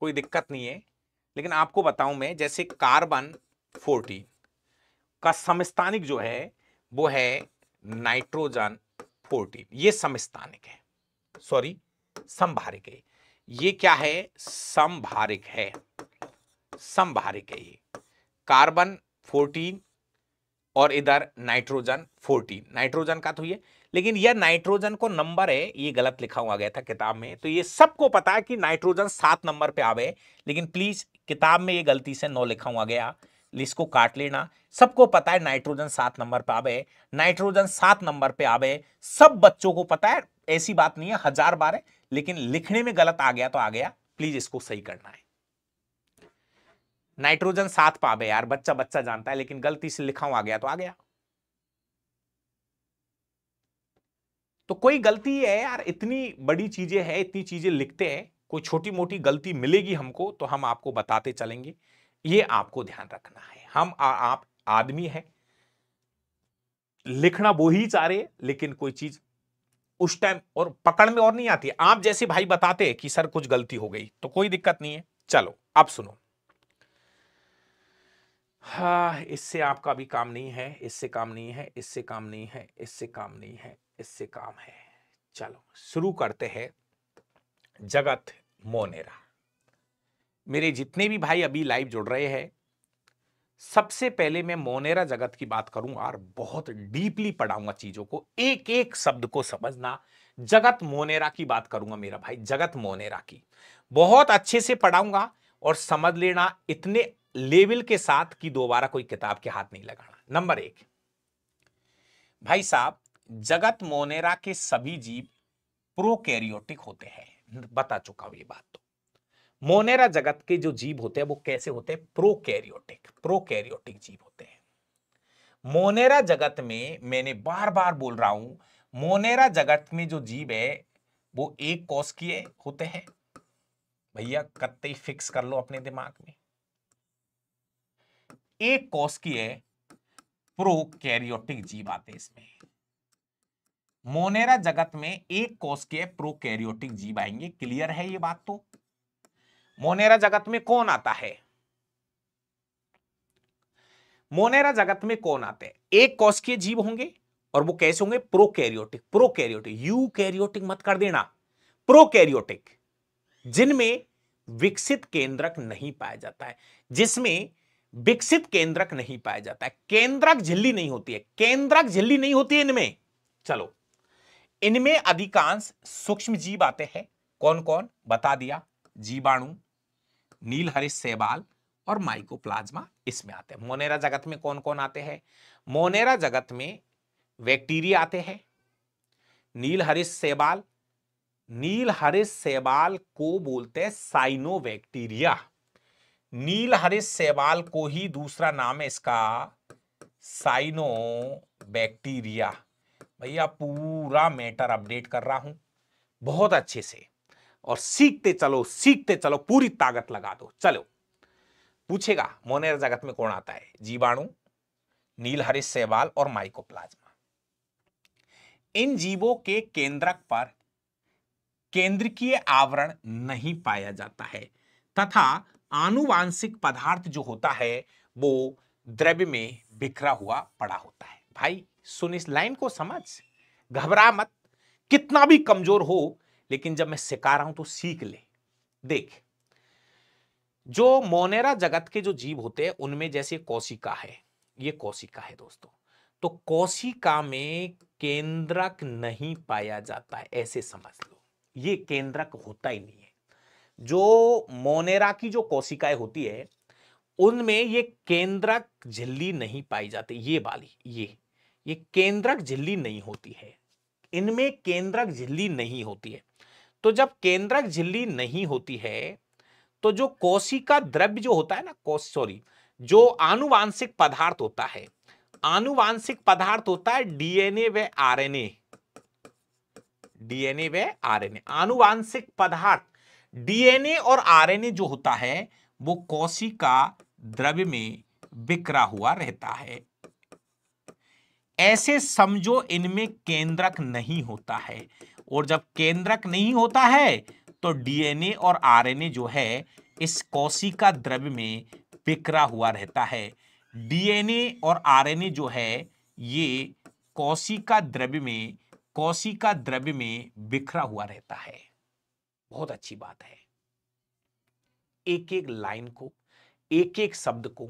कोई दिक्कत नहीं है लेकिन आपको बताऊं मैं जैसे कार्बन फोर्टीन का समस्थानिक जो है वो है नाइट्रोजन फोर्टीन ये समस्थानिक है सॉरी संभारिक है ये क्या है संभारिक है संभारिक है ये कार्बन फोर्टीन और इधर नाइट्रोजन फोर्टीन नाइट्रोजन का तो ये लेकिन यह नाइट्रोजन को नंबर है ये गलत लिखा हुआ गया था किताब में तो ये सबको पता है कि नाइट्रोजन सात नंबर पे आवे लेकिन प्लीज किताब में ये गलती से नौ लिखा हुआ गया लिस्ट को काट लेना सबको पता है नाइट्रोजन सात नंबर पे आवे नाइट्रोजन सात नंबर पे आवे सब बच्चों को पता है ऐसी बात नहीं है हजार बार है लेकिन लिखने में गलत आ गया तो आ गया प्लीज इसको सही करना है नाइट्रोजन सात पावे यार बच्चा बच्चा जानता है लेकिन गलती से लिखा हुआ आ गया तो आ गया तो कोई गलती है यार इतनी बड़ी चीजें हैं इतनी चीजें लिखते हैं कोई छोटी मोटी गलती मिलेगी हमको तो हम आपको बताते चलेंगे ये आपको ध्यान रखना है हम आ, आप आदमी हैं लिखना वो ही चाह रहे लेकिन कोई चीज उस टाइम और पकड़ में और नहीं आती आप जैसे भाई बताते कि सर कुछ गलती हो गई तो कोई दिक्कत नहीं है चलो अब सुनो हा इससे आपका भी काम नहीं है इससे काम नहीं है इससे काम नहीं है इससे काम नहीं है इससे काम है चलो शुरू करते हैं जगत मोनेरा मेरे जितने भी भाई अभी लाइव जुड़ रहे हैं सबसे पहले मैं मोनेरा जगत की बात करूं और बहुत डीपली पढ़ाऊंगा चीजों को एक एक शब्द को समझना जगत मोनेरा की बात करूंगा मेरा भाई जगत मोनेरा की बहुत अच्छे से पढ़ाऊंगा और समझ लेना इतने लेवल के साथ कि दोबारा कोई किताब के हाथ नहीं लगाना नंबर एक भाई साहब जगत मोनेरा के सभी जीव प्रोकैरियोटिक होते हैं बता चुका हूं ये बात तो मोनेरा जगत के जो जीव होते हैं वो कैसे होते हैं प्रोकैरियोटिक प्रोकैरियोटिक जीव होते हैं मोनेरा जगत में मैंने बार बार बोल रहा हूं मोनेरा जगत में जो जीव है वो एक कोशिकीय होते हैं भैया कत्ते ही फिक्स कर लो अपने दिमाग में एक कोशिकीय प्रोकैरियोटिक जीव आते हैं इसमें मोनेरा जगत में एक कोशिकीय प्रोकैरियोटिक जीव आएंगे क्लियर है ये बात तो मोनेरा जगत में कौन आता है मोनेरा जगत में कौन आते हैं एक के जीव होंगे और वो कैसे होंगे प्रोकैरियोटिक प्रोकैरियोटिक यू कैरियोटिक मत कर देना प्रोकैरियोटिक जिनमें विकसित केंद्रक नहीं पाया जाता है जिसमें विकसित केंद्रक नहीं पाया जाता है केंद्रक झिल्ली नहीं होती है केंद्रक झिल्ली नहीं होती है इनमें चलो इनमें अधिकांश सूक्ष्म जीव आते हैं कौन कौन बता दिया जीवाणु नील हरिश सेबाल और माइकोप्लाज्मा इसमें आते हैं मोनेरा जगत में कौन कौन आते हैं मोनेरा जगत में बैक्टीरिया आते हैं नील हरिश सेवाल नील हरिश सेबाल को बोलते हैं साइनो बैक्टीरिया नील हरिश सेबाल को ही दूसरा नाम है इसका साइनो बैक्टीरिया भैया पूरा मैटर अपडेट कर रहा हूं बहुत अच्छे से और सीखते चलो सीखते चलो पूरी ताकत लगा दो चलो पूछेगा मोनेर जगत में कौन आता है जीवाणु नील हरिश सेवाल और माइकोप्लाज्मा इन जीवों के केंद्रक पर केंद्रकीय आवरण नहीं पाया जाता है तथा आनुवांशिक पदार्थ जो होता है वो द्रव्य में बिखरा हुआ पड़ा होता है भाई सुन इस लाइन को समझ घबरा मत कितना भी कमजोर हो लेकिन जब मैं सिखा रहा हूं तो सीख ले देख जो मोनेरा जगत के जो जीव होते हैं उनमें जैसे कौशिका है ये कौशिका है दोस्तों तो कौशिका में केंद्रक नहीं पाया जाता है ऐसे समझ लो ये केंद्रक होता ही नहीं है जो मोनेरा की जो कौशिकाएं होती है उनमें ये केंद्रक झिल्ली नहीं पाई जाती ये वाली ये ये केंद्रक झिल्ली नहीं होती है इनमें केंद्रक झिल्ली नहीं होती है तो जब केंद्रक झिल्ली नहीं होती है तो जो कोशिका द्रव्य जो होता है ना सॉरी जो आनुवांशिक पदार्थ होता है आनुवांशिक पदार्थ होता है डीएनए व आरएनए डीएनए व आरएनए आनुवांशिक पदार्थ डीएनए और आरएनए जो होता है वो कोशिका द्रव्य में बिखरा हुआ रहता है ऐसे समझो इनमें केंद्रक नहीं होता है और जब केंद्रक नहीं होता है तो डीएनए और आरएनए जो है इस कोशिका द्रव्य में बिखरा हुआ रहता है डीएनए और आरएनए जो है ये कोशिका द्रव्य में कोशिका द्रव्य में बिखरा हुआ रहता है बहुत अच्छी बात है एक एक लाइन को एक एक शब्द को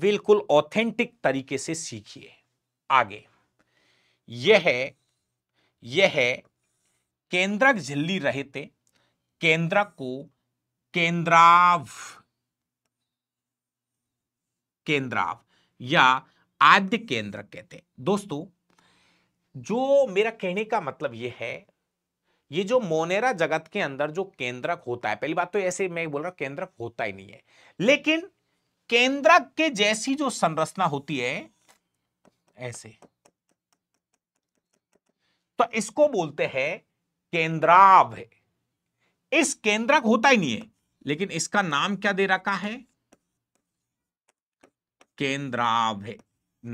बिल्कुल ऑथेंटिक तरीके से सीखिए आगे यह है यह है केंद्रक झिल्ली रहे थे केंद्रक को केंद्राव केंद्राव या आद्य केंद्रक कहते हैं दोस्तों जो मेरा कहने का मतलब यह है ये जो मोनेरा जगत के अंदर जो केंद्रक होता है पहली बात तो ऐसे मैं बोल रहा हूं केंद्रक होता ही नहीं है लेकिन केंद्रक के जैसी जो संरचना होती है ऐसे तो इसको बोलते हैं केंद्राभ है इस केंद्रक होता ही नहीं है लेकिन इसका नाम क्या दे रखा है केंद्राभ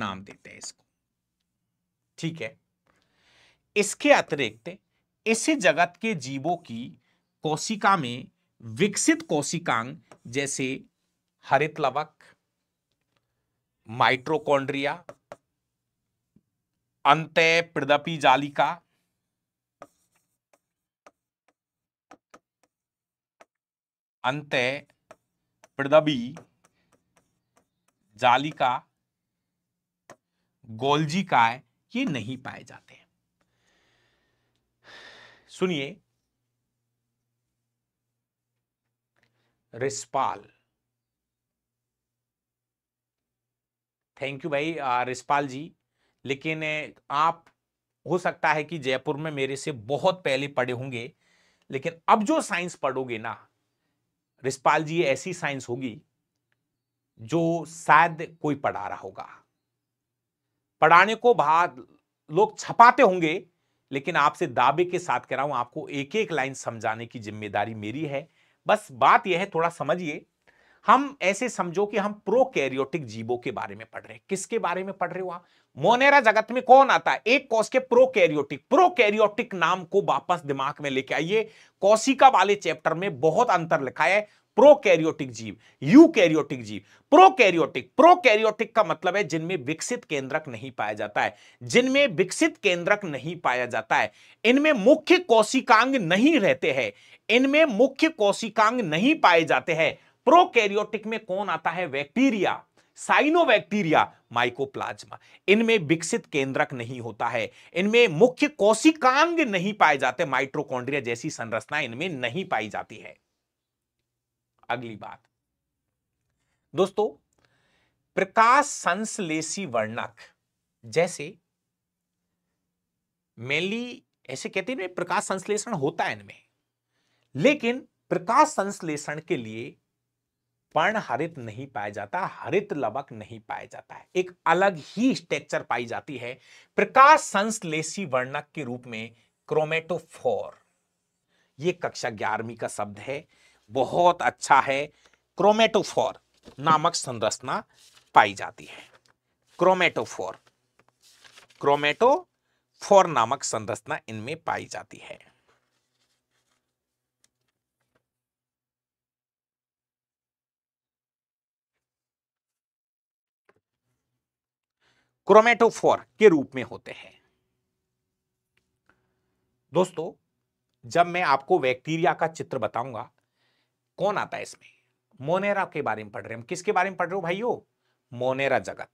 नाम देते हैं इसको ठीक है इसके अतिरिक्त इस जगत के जीवों की कोशिका में विकसित कोशिकांग जैसे हरित लवक माइट्रोकॉन्ड्रिया अंत प्रदपी जालिका अंत प्रदबी जालिका गोलजी का ये नहीं पाए जाते हैं सुनिए रिस्पाल थैंक यू भाई रिस्पाल जी लेकिन आप हो सकता है कि जयपुर में मेरे से बहुत पहले पढ़े होंगे लेकिन अब जो साइंस पढ़ोगे ना रिसपाल जी ऐसी साइंस होगी जो शायद कोई पढ़ा रहा होगा पढ़ाने को बाद लोग छपाते होंगे लेकिन आपसे दावे के साथ कह रहा हूं आपको एक एक लाइन समझाने की जिम्मेदारी मेरी है बस बात यह है थोड़ा समझिए हम ऐसे समझो कि हम प्रोकैरियोटिक जीवों के बारे में पढ़ रहे हैं किसके बारे में पढ़ रहे हो आप मोनेरा जगत में कौन आता है एक कोश के प्रोकैरियोटिक प्रोकैरियोटिक नाम को वापस दिमाग में लेके आइए कौशिका वाले चैप्टर में बहुत अंतर लिखा है प्रोकैरियोटिक जीव यूकैरियोटिक जीव प्रोकैरियोटिक प्रोकैरियोटिक का मतलब है जिनमें विकसित केंद्रक नहीं पाया जाता है जिनमें विकसित केंद्रक नहीं पाया जाता है इनमें मुख्य कोशिकांग नहीं रहते हैं इनमें मुख्य कोशिकांग नहीं पाए जाते हैं प्रोकैरियोटिक में कौन आता है बैक्टीरिया साइनोबैक्टीरिया माइकोप्लाज्मा इनमें विकसित केंद्रक नहीं होता है इनमें मुख्य कोशिकांग नहीं पाए जाते माइट्रोकॉन्ड्रिया जैसी संरचना इनमें नहीं पाई जाती है अगली बात दोस्तों प्रकाश संश्लेषी वर्णक जैसे मेनली ऐसे कहते हैं प्रकाश संश्लेषण होता है इनमें लेकिन प्रकाश संश्लेषण के लिए पर्ण हरित नहीं पाया जाता हरित लवक नहीं पाया जाता है एक अलग ही स्ट्रक्चर पाई जाती है प्रकाश संश्लेषी वर्णक के रूप में क्रोमेटोफोर ये कक्षा ग्यारहवीं का शब्द है बहुत अच्छा है क्रोमेटोफोर नामक संरचना पाई जाती है क्रोमेटोफोर क्रोमेटोफोर नामक संरचना इनमें पाई जाती है क्रोमेटोफोर के रूप में होते हैं दोस्तों जब मैं आपको बैक्टीरिया का चित्र बताऊंगा कौन आता है इसमें मोनेरा के बारे में पढ़ रहे हम किसके बारे में पढ़ रहे हो भाइयों मोनेरा जगत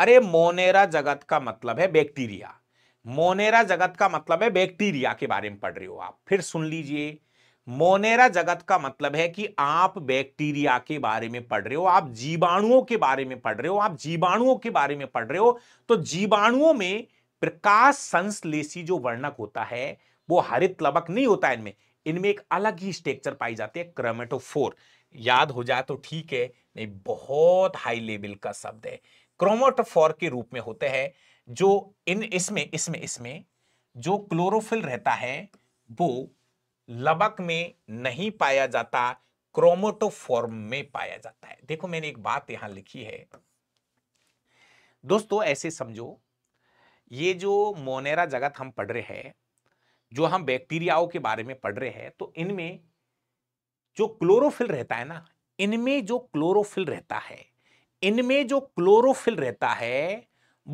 अरे मोनेरा जगत का मतलब है बैक्टीरिया मोनेरा जगत का मतलब है बैक्टीरिया के बारे में पढ़ रहे हो आप फिर सुन लीजिए मोनेरा जगत का मतलब है कि आप बैक्टीरिया के बारे में पढ़ रहे हो आप जीवाणुओं के बारे में पढ़ रहे हो आप जीवाणुओं के बारे में पढ़ रहे हो तो जीवाणुओं में प्रकाश संश्लेषी जो वर्णक होता है वो हरित लवक नहीं होता इनमें इनमें एक अलग ही स्ट्रक्चर पाई जाती है क्रोमेटोफोर याद हो जाए तो ठीक है नहीं बहुत हाई लेवल का शब्द है क्रोमोटोफोर के रूप में होते हैं जो इन इसमें इसमें इसमें जो क्लोरोफिल रहता है वो लबक में नहीं पाया जाता क्रोमोटोफॉर्म में पाया जाता है देखो मैंने एक बात यहां लिखी है दोस्तों ऐसे समझो ये जो मोनेरा जगत हम पढ़ रहे हैं जो हम बैक्टीरियाओं के बारे में पढ़ रहे हैं तो इनमें जो क्लोरोफिल रहता है ना इनमें जो क्लोरोफिल रहता है इनमें जो क्लोरोफिल रहता है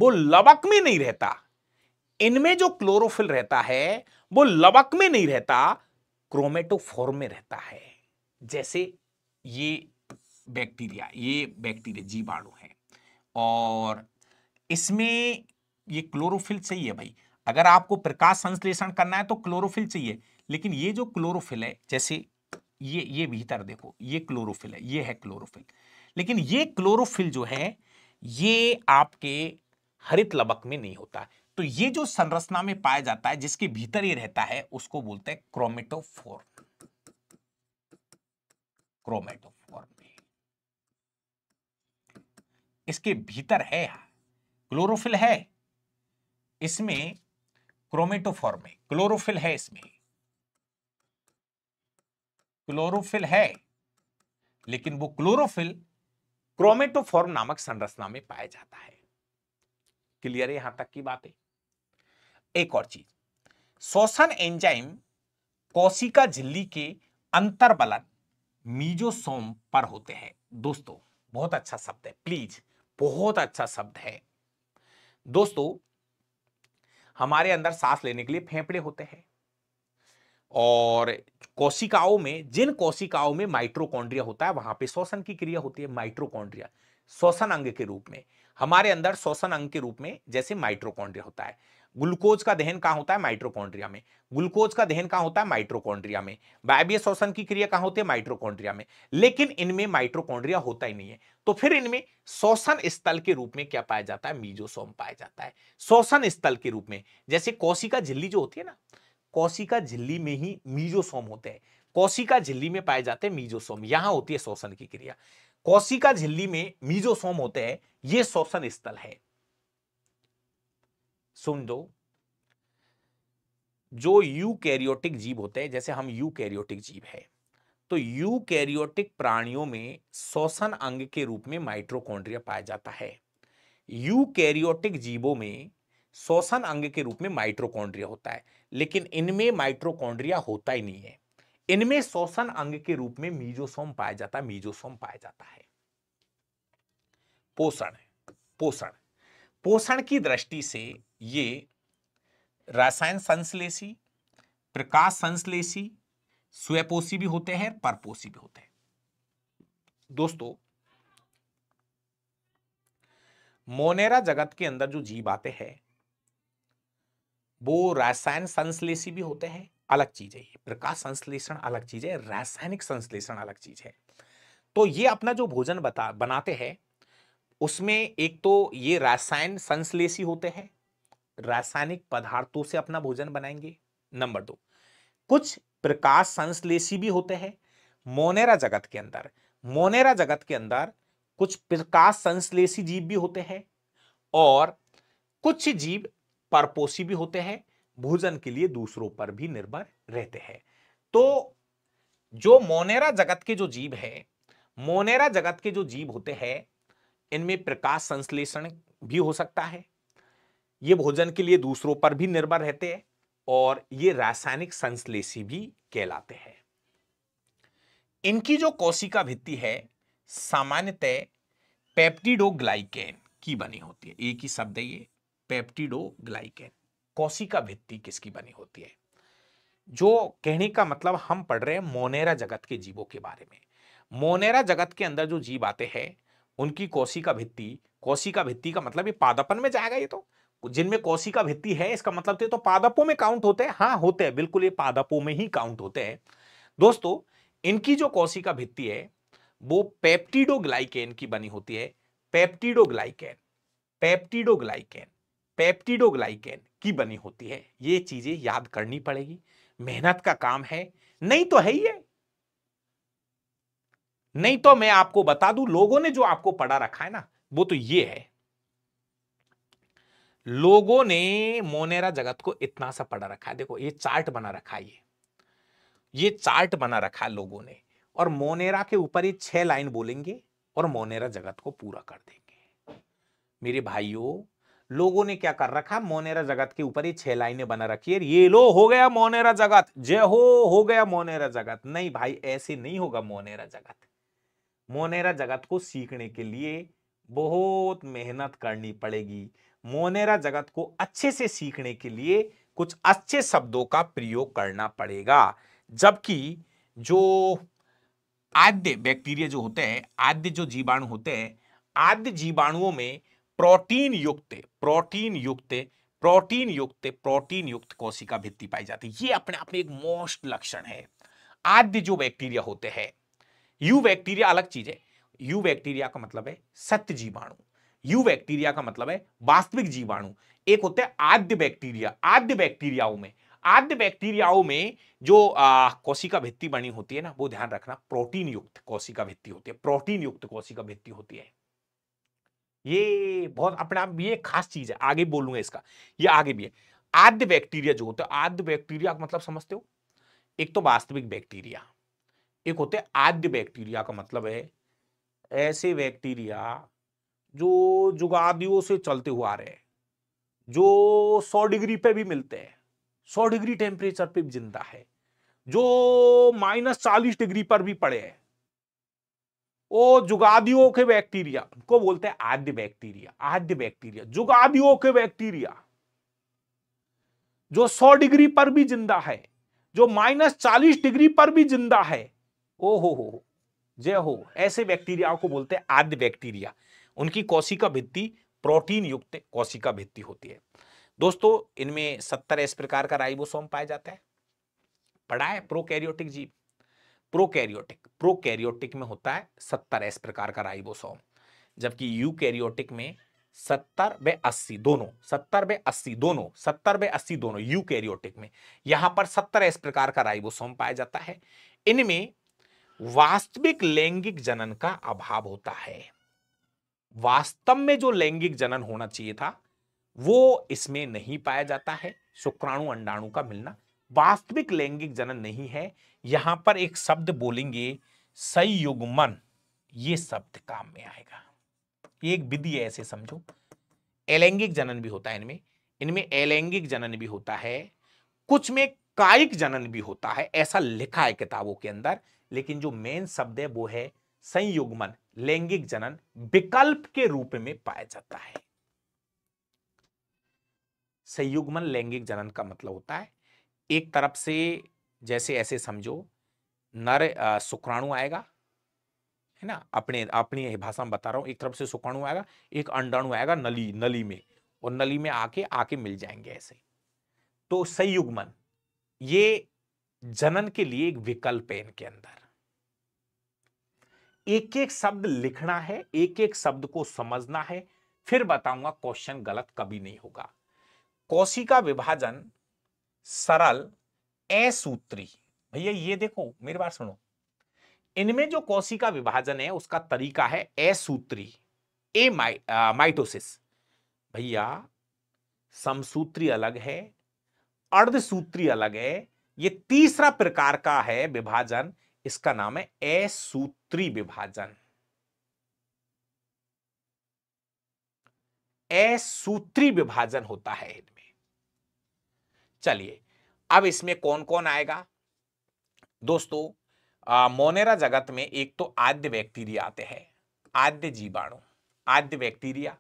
वो लबक में नहीं रहता इनमें जो क्लोरोफिल रहता है वो लबक में नहीं रहता क्रोमेटोफॉर्म में रहता है जैसे ये बैक्टीरिया ये बैक्टीरिया जीवाणु है और इसमें ये क्लोरोफिल चाहिए भाई अगर आपको प्रकाश संश्लेषण करना है तो क्लोरोफिल चाहिए लेकिन ये जो क्लोरोफिल है जैसे ये ये भीतर देखो ये क्लोरोफिल है ये है क्लोरोफिल लेकिन ये क्लोरोफिल जो है ये आपके हरित लवक में नहीं होता तो ये जो संरचना में पाया जाता है जिसके भीतर ये रहता है उसको बोलते हैं क्रोमेटोफोर क्रोमेटोफोर इसके भीतर है क्लोरोफिल है इसमें क्रोमेटोफॉर्म में क्लोरोफिल है इसमें क्लोरोफिल है लेकिन वो क्लोरोफिल क्रोमेटोफॉर्म नामक संरचना में पाया जाता है क्लियर है यहां तक की बातें एक और चीज शोषण एंजाइम कोशिका झिल्ली के अंतरबलन मीजोसोम पर होते हैं दोस्तों बहुत अच्छा शब्द है प्लीज बहुत अच्छा शब्द है दोस्तों हमारे अंदर सांस लेने के लिए फेफड़े होते हैं और कोशिकाओं में जिन कोशिकाओं में माइट्रोकॉन्ड्रिया होता है वहां पे शोषण की क्रिया होती है माइट्रोकॉन्ड्रिया शोषण अंग के रूप में हमारे अंदर शोषण अंग के रूप में जैसे माइट्रोकॉन्ड्रिया होता है ग्लूकोज का दहन कहाँ होता है माइट्रोकॉन्ड्रिया में ग्लूकोज का दहन कहाँ होता है माइट्रोकॉन्ड्रिया में बायबीय श्वसन की क्रिया कहाँ होती है माइट्रोकॉन्ड्रिया में लेकिन इनमें माइट्रोकॉन्ड्रिया होता ही नहीं है तो फिर इनमें श्वसन स्थल के रूप में क्या पाया जाता है मीजोसोम पाया जाता है श्वसन स्थल के रूप में जैसे कौशिका झिल्ली जो होती है ना कौशिका झिल्ली में ही मीजोसोम होते हैं कौशिका झिल्ली में पाए जाते हैं मीजोसोम यहां होती है श्वसन की क्रिया कौशिका झिल्ली में मीजोसोम होते हैं ये श्वसन स्थल है सुन दो जो यू कैरियोटिक जीव होते हैं जैसे हम यू कैरियोटिक जीव है तो यू कैरियोटिक प्राणियों में शोषण अंग के रूप में माइट्रोकॉन्ड्रिया पाया जाता है कैरियोटिक जीवों में शोषण अंग के रूप में माइट्रोकॉन्ड्रिया होता है लेकिन इनमें माइट्रोकॉन्ड्रिया होता ही नहीं है इनमें शोषण अंग के रूप में मीजोसोम पाया जाता है मीजोसोम पाया जाता है पोषण पोषण पोषण की दृष्टि से ये रासायन संश्लेषी प्रकाश संश्लेषी स्वयपोषी भी होते हैं परपोषी भी होते हैं दोस्तों मोनेरा जगत के अंदर जो जीव आते हैं वो रासायन संश्लेषी भी होते हैं अलग चीज है ये प्रकाश संश्लेषण अलग चीज है रासायनिक संश्लेषण अलग चीज है तो ये अपना जो भोजन बता बनाते हैं उसमें एक तो ये रासायन संश्लेषी होते हैं रासायनिक पदार्थों से अपना भोजन बनाएंगे नंबर दो कुछ प्रकाश संश्लेषी भी होते हैं मोनेरा जगत के अंदर मोनेरा जगत के अंदर कुछ प्रकाश संश्लेषी जीव भी होते हैं और कुछ जीव परपोषी भी होते हैं भोजन के लिए दूसरों पर भी निर्भर रहते हैं तो जो मोनेरा जगत के जो जीव है मोनेरा जगत के जो जीव होते हैं इनमें प्रकाश संश्लेषण भी हो सकता है ये भोजन के लिए दूसरों पर भी निर्भर रहते हैं और ये रासायनिक संश्लेषी भी कहलाते हैं इनकी जो कोशिका भित्ति है सामान्यतः पेप्टिडोग्लाइकेन की बनी होती है एक ही शब्द है ये पेप्टिडोग्लाइकेन कोशिका भित्ति किसकी बनी होती है जो कहने का मतलब हम पढ़ रहे हैं मोनेरा जगत के जीवों के बारे में मोनेरा जगत के अंदर जो जीव आते हैं उनकी कोशिका भित्ति कोशिका भित्ति का मतलब ये पादपन में जाएगा ये तो जिनमें कौशिका भित्ति है इसका मतलब तो, तो पादपों में काउंट होते हैं हाँ होते हैं बिल्कुल ये पादपों में ही काउंट होते हैं दोस्तों इनकी जो कौशिका भित्ति है वो पेप्टिडोग्लाइकेन की बनी होती है पेप्टिडोग्लाइकेन पेप्टिडोग्लाइकेन पेप्टिडोग्लाइकेन की बनी होती है ये चीजें याद करनी पड़ेगी मेहनत का काम है नहीं तो है ही है नहीं तो मैं आपको बता दूं लोगों ने जो आपको पढ़ा रखा है ना वो तो ये है लोगों ने मोनेरा जगत को इतना सा पढ़ा रखा है देखो ये चार्ट बना रखा है ये ये चार्ट बना रखा है लोगों ने और मोनेरा के ऊपर ही छह लाइन बोलेंगे और मोनेरा जगत को पूरा कर देंगे मेरे भाइयों लोगों ने क्या कर रखा मोनेरा जगत के ऊपर ही छह लाइनें बना रखी है ये लो हो गया मोनेरा जगत जय हो हो गया मोनेरा जगत नहीं भाई ऐसे नहीं होगा मोनेरा जगत मोनेरा जगत को सीखने के लिए बहुत मेहनत करनी पड़ेगी मोनेरा जगत को अच्छे से सीखने के लिए कुछ अच्छे शब्दों का प्रयोग करना पड़ेगा जबकि जो आद्य बैक्टीरिया जो होते हैं आद्य जो जीवाणु होते हैं आद्य जीवाणुओं में प्रोटीन युक्त प्रोटीन युक्त प्रोटीन युक्त प्रोटीन युक्त कोशिका भित्ति पाई जाती है ये अपने आप में एक मोस्ट लक्षण है आद्य जो बैक्टीरिया होते हैं यू बैक्टीरिया अलग चीज है यू बैक्टीरिया का मतलब है सत्य जीवाणु यू बैक्टीरिया का मतलब है वास्तविक जीवाणु एक होता है आद्य बैक्टीरिया आद्य बैक्टीरियाओं में आद्य बैक्टीरियाओं में जो कोशिका भित्ति बनी होती है ना वो ध्यान रखना प्रोटीन युक्त कोशिका भित्ति होती है प्रोटीन युक्त कोशिका भित्ति होती है ये बहुत अपने आप ये खास चीज है आगे बोलूंगा इसका ये आगे भी है आद्य बैक्टीरिया जो होता है आद्य बैक्टीरिया का मतलब समझते हो एक तो वास्तविक बैक्टीरिया एक होते आद्य बैक्टीरिया का मतलब है ऐसे बैक्टीरिया जो जुगादियों से चलते हुए आ रहे हैं जो सौ डिग्री पे भी मिलते हैं सौ डिग्री टेम्परेचर पे भी जिंदा है जो माइनस चालीस डिग्री पर भी पड़े हैं वो जुगादियों के बैक्टीरिया उनको बोलते हैं आद्य बैक्टीरिया आद्य बैक्टीरिया जुगादियों के बैक्टीरिया जो 100 डिग्री पर भी जिंदा है जो माइनस चालीस डिग्री पर भी जिंदा है ओ हो हो जय हो ऐसे बैक्टीरिया को बोलते हैं आद्य बैक्टीरिया उनकी कौशिका भित्ति प्रोटीन युक्त कौशिका भित्ति होती है दोस्तों इनमें सत्तर इस प्रकार का राइबोसोम पाया जाता है पढ़ा है प्रोकैरियोटिक जीव प्रोकैरियोटिक प्रोकैरियोटिक में होता है सत्तर इस प्रकार का राइबोसोम जबकि यूकैरियोटिक में सत्तर बे अस्सी दोनों सत्तर बे अस्सी दोनों सत्तर बे अस्सी दोनों यूकैरियोटिक में यहां पर सत्तर इस प्रकार का राइबोसोम पाया जाता है इनमें वास्तविक लैंगिक जनन का अभाव होता है वास्तव में जो लैंगिक जनन होना चाहिए था वो इसमें नहीं पाया जाता है शुक्राणु अंडाणु का मिलना वास्तविक लैंगिक जनन नहीं है यहां पर एक शब्द बोलेंगे संयुग्मन ये शब्द काम में आएगा ये एक विधि ऐसे समझो अलैंगिक जनन भी होता है इनमें इनमें अलैंगिक जनन भी होता है कुछ में कायिक जनन भी होता है ऐसा लिखा है किताबों के अंदर लेकिन जो मेन शब्द है वो है संयुग्मन लैंगिक जनन विकल्प के रूप में पाया जाता है संयुग्मन लैंगिक जनन का मतलब होता है एक तरफ से जैसे ऐसे समझो नर शुक्राणु आएगा है ना अपने अपनी भाषा में बता रहा हूं एक तरफ से शुक्राणु आएगा एक अंडाणु आएगा नली नली में और नली में आके आके मिल जाएंगे ऐसे तो संयुग्मन ये जनन के लिए एक विकल्प है इनके अंदर एक एक शब्द लिखना है एक एक शब्द को समझना है फिर बताऊंगा क्वेश्चन गलत कभी नहीं होगा कोशिका विभाजन सरल असूत्री भैया ये देखो मेरी बात सुनो इनमें जो कोशिका विभाजन है उसका तरीका है असूत्री ए माइ, माइटोसिस भैया समसूत्री अलग है अर्धसूत्री अलग है ये तीसरा प्रकार का है विभाजन इसका नाम है असूत्री विभाजन असूत्री विभाजन होता है इनमें चलिए अब इसमें कौन कौन आएगा दोस्तों आ, मोनेरा जगत में एक तो आद्य बैक्टीरिया आते हैं आद्य जीवाणु आद्य बैक्टीरिया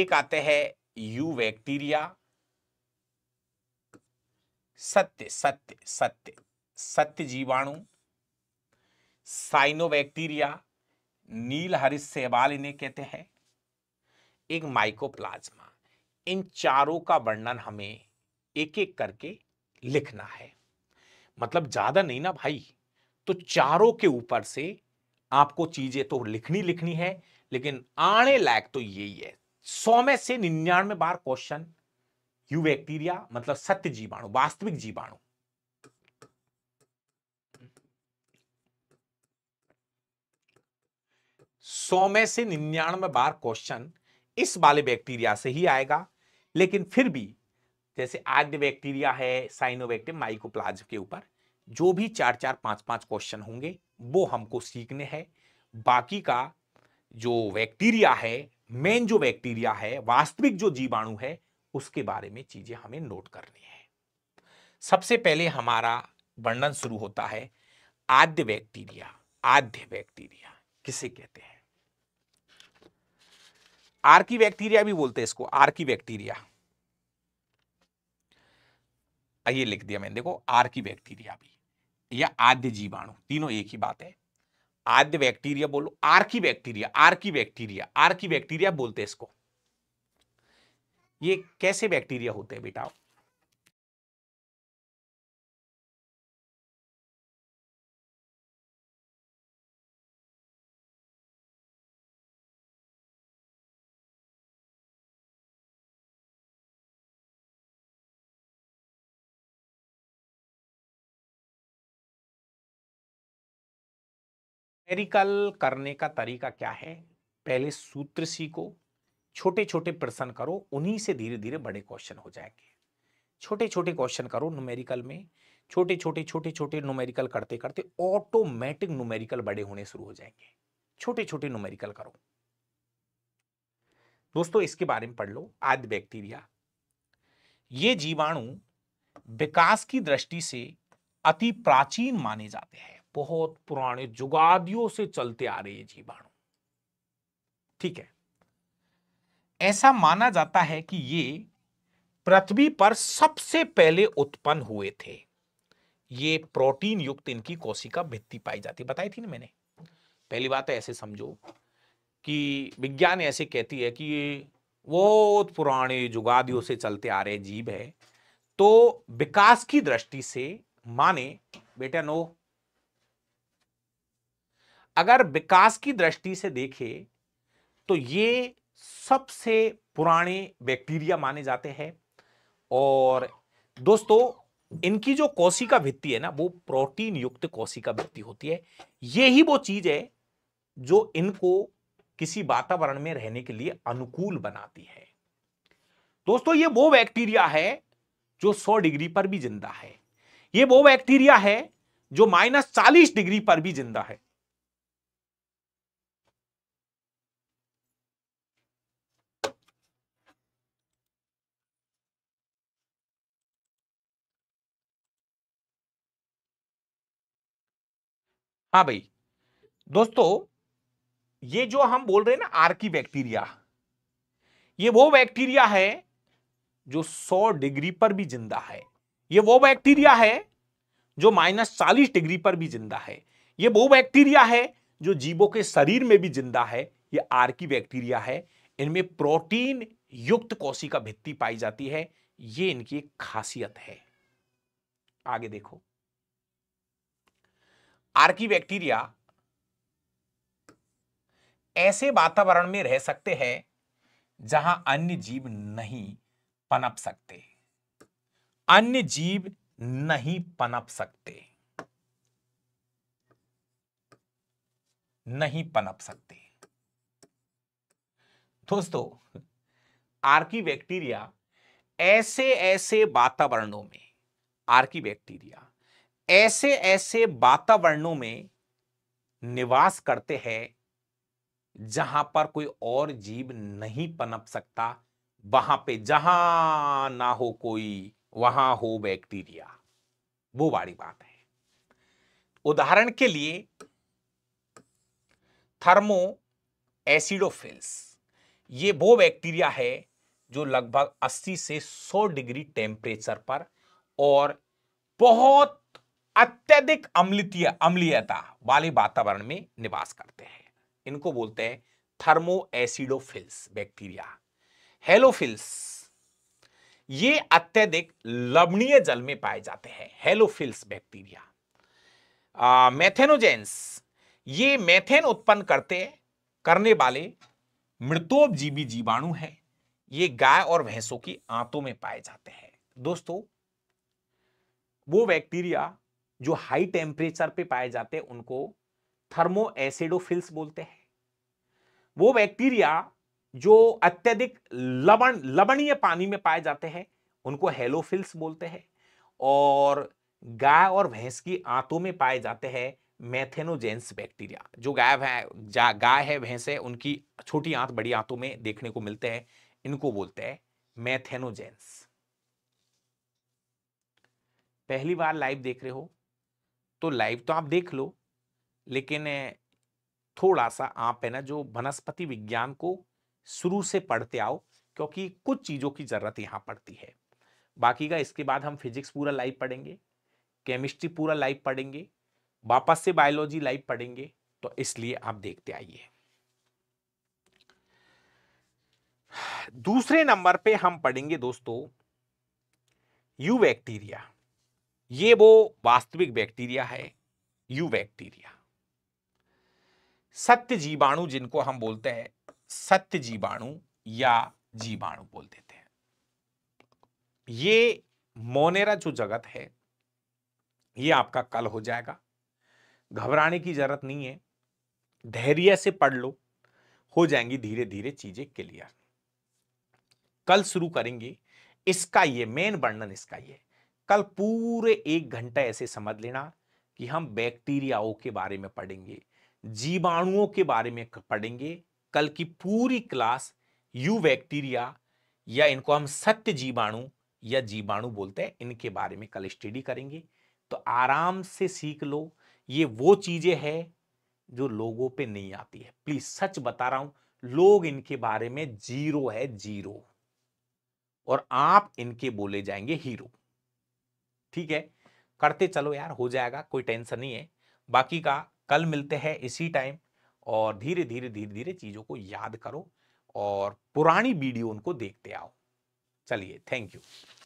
एक आते हैं यू बैक्टीरिया सत्य सत्य सत्य सत्य जीवाणु साइनोबैक्टीरिया नील हरित सेवाल इन्हें कहते हैं एक माइकोप्लाज्मा इन चारों का वर्णन हमें एक एक करके लिखना है मतलब ज्यादा नहीं ना भाई तो चारों के ऊपर से आपको चीजें तो लिखनी लिखनी है लेकिन आने लायक तो यही है सौ में से निन्यानवे बार क्वेश्चन यू बैक्टीरिया मतलब सत्य जीवाणु वास्तविक जीवाणु सौ में से निन्यानवे बार क्वेश्चन इस वाले बैक्टीरिया से ही आएगा लेकिन फिर भी जैसे आद्य बैक्टीरिया है साइनोबैक्टीरिया माइकोप्लाज के ऊपर जो भी चार चार पांच पांच क्वेश्चन होंगे वो हमको सीखने हैं बाकी का जो बैक्टीरिया है मेन जो बैक्टीरिया है वास्तविक जो जीवाणु है उसके बारे में चीजें हमें नोट करनी है सबसे पहले हमारा वर्णन शुरू होता है आद्य बैक्टीरिया आद्य बैक्टीरिया किसे कहते हैं आर्की बैक्टीरिया भी बोलते हैं इसको आर्की बैक्टीरिया ये लिख दिया मैंने देखो आर्की बैक्टीरिया भी या आद्य जीवाणु तीनों एक ही बात है आद्य बैक्टीरिया बोलो archaebacteria archaebacteria archaebacteria बोलते हैं इसको ये कैसे बैक्टीरिया होते हैं बेटा न्यूमेरिकल करने का तरीका क्या है पहले सूत्र सीखो छोटे छोटे प्रश्न करो उन्हीं से धीरे धीरे बड़े क्वेश्चन हो जाएंगे छोटे छोटे क्वेश्चन करो न्यूमेरिकल में छोटे छोटे छोटे छोटे न्यूमेरिकल करते करते ऑटोमेटिक न्यूमेरिकल बड़े होने शुरू हो जाएंगे छोटे छोटे न्यूमेरिकल करो दोस्तों इसके बारे में पढ़ लो आदि बैक्टीरिया ये जीवाणु विकास की दृष्टि से अति प्राचीन माने जाते हैं बहुत पुराने जुगादियों से चलते आ रहे जीवाणु ठीक है ऐसा माना जाता है कि ये पृथ्वी पर सबसे पहले उत्पन्न हुए थे ये प्रोटीन युक्त इनकी कोशिका भित्ति पाई जाती बताई थी ना मैंने पहली बात है तो ऐसे समझो कि विज्ञान ऐसे कहती है कि ये बहुत पुराने जुगादियों से चलते आ रहे जीव है तो विकास की दृष्टि से माने बेटा नो अगर विकास की दृष्टि से देखें तो ये सबसे पुराने बैक्टीरिया माने जाते हैं और दोस्तों इनकी जो कोशिका भित्ति है ना वो प्रोटीन युक्त कोशिका भित्ति होती है ये ही वो चीज है जो इनको किसी वातावरण में रहने के लिए अनुकूल बनाती है दोस्तों ये वो बैक्टीरिया है जो 100 डिग्री पर भी जिंदा है ये वो बैक्टीरिया है जो माइनस चालीस डिग्री पर भी जिंदा है हाँ भाई दोस्तों ये जो हम बोल रहे हैं ना आर्की बैक्टीरिया ये वो बैक्टीरिया है जो 100 डिग्री पर भी जिंदा है ये वो बैक्टीरिया है जो माइनस चालीस डिग्री पर भी जिंदा है ये वो बैक्टीरिया है जो जीवों के शरीर में भी जिंदा है ये आर्की बैक्टीरिया है इनमें प्रोटीन युक्त कोशिका भित्ति पाई जाती है ये इनकी एक खासियत है आगे देखो आर्कीबैक्टीरिया ऐसे वातावरण में रह सकते हैं जहां अन्य जीव नहीं पनप सकते अन्य जीव नहीं पनप सकते नहीं पनप सकते दोस्तों आर्की बैक्टीरिया ऐसे ऐसे वातावरणों में आर्की बैक्टीरिया ऐसे ऐसे वातावरणों में निवास करते हैं जहां पर कोई और जीव नहीं पनप सकता वहां पे जहां ना हो कोई वहां हो बैक्टीरिया वो बड़ी बात है उदाहरण के लिए थर्मो एसिडोफिल्स ये वो बैक्टीरिया है जो लगभग 80 से 100 डिग्री टेम्परेचर पर और बहुत अत्यधिक अम्लितीय अम्लीयता वाले वातावरण में निवास करते हैं इनको बोलते हैं थर्मो एसिडोफिल्स बैक्टीरिया हेलोफिल्स ये अत्यधिक लवणीय जल में पाए जाते हैं हेलोफिल्स बैक्टीरिया मैथेनोजेंस ये मैथेन उत्पन्न करते करने वाले मृतोपजीवी जीवाणु हैं ये गाय और भैंसों की आंतों में पाए जाते हैं दोस्तों वो बैक्टीरिया जो हाई टेम्परेचर पे पाए जाते हैं उनको थर्मो एसिडोफिल्स बोलते हैं वो बैक्टीरिया जो अत्यधिक लवण लवणीय पानी में पाए जाते हैं उनको हेलोफिल्स बोलते हैं और गाय और भैंस की आंतों में पाए जाते हैं मैथेनोजेंस बैक्टीरिया जो गाय भै गाय है भैंस है उनकी छोटी आंत बड़ी आंतों में देखने को मिलते हैं इनको बोलते हैं मैथेनोजेंस पहली बार लाइव देख रहे हो तो लाइव तो आप देख लो लेकिन थोड़ा सा आप है ना जो वनस्पति विज्ञान को शुरू से पढ़ते आओ क्योंकि कुछ चीज़ों की ज़रूरत यहाँ पड़ती है बाकी का इसके बाद हम फिजिक्स पूरा लाइव पढ़ेंगे केमिस्ट्री पूरा लाइव पढ़ेंगे वापस से बायोलॉजी लाइव पढ़ेंगे तो इसलिए आप देखते आइए दूसरे नंबर पे हम पढ़ेंगे दोस्तों यू बैक्टीरिया ये वो वास्तविक बैक्टीरिया है यू बैक्टीरिया सत्य जीवाणु जिनको हम बोलते हैं सत्य जीवाणु या जीवाणु बोल देते हैं ये मोनेरा जो जगत है ये आपका कल हो जाएगा घबराने की जरूरत नहीं है धैर्य से पढ़ लो हो जाएंगी धीरे धीरे चीजें क्लियर कल शुरू करेंगे इसका ये मेन वर्णन इसका ये कल पूरे एक घंटा ऐसे समझ लेना कि हम बैक्टीरियाओं के बारे में पढ़ेंगे जीवाणुओं के बारे में पढ़ेंगे कल की पूरी क्लास यू बैक्टीरिया या इनको हम सत्य जीवाणु या जीवाणु बोलते हैं इनके बारे में कल स्टडी करेंगे तो आराम से सीख लो ये वो चीज़ें हैं जो लोगों पे नहीं आती है प्लीज सच बता रहा हूं लोग इनके बारे में जीरो है जीरो और आप इनके बोले जाएंगे हीरो ठीक है करते चलो यार हो जाएगा कोई टेंशन नहीं है बाकी का कल मिलते हैं इसी टाइम और धीरे धीरे धीरे धीरे चीज़ों को याद करो और पुरानी वीडियो उनको देखते आओ चलिए थैंक यू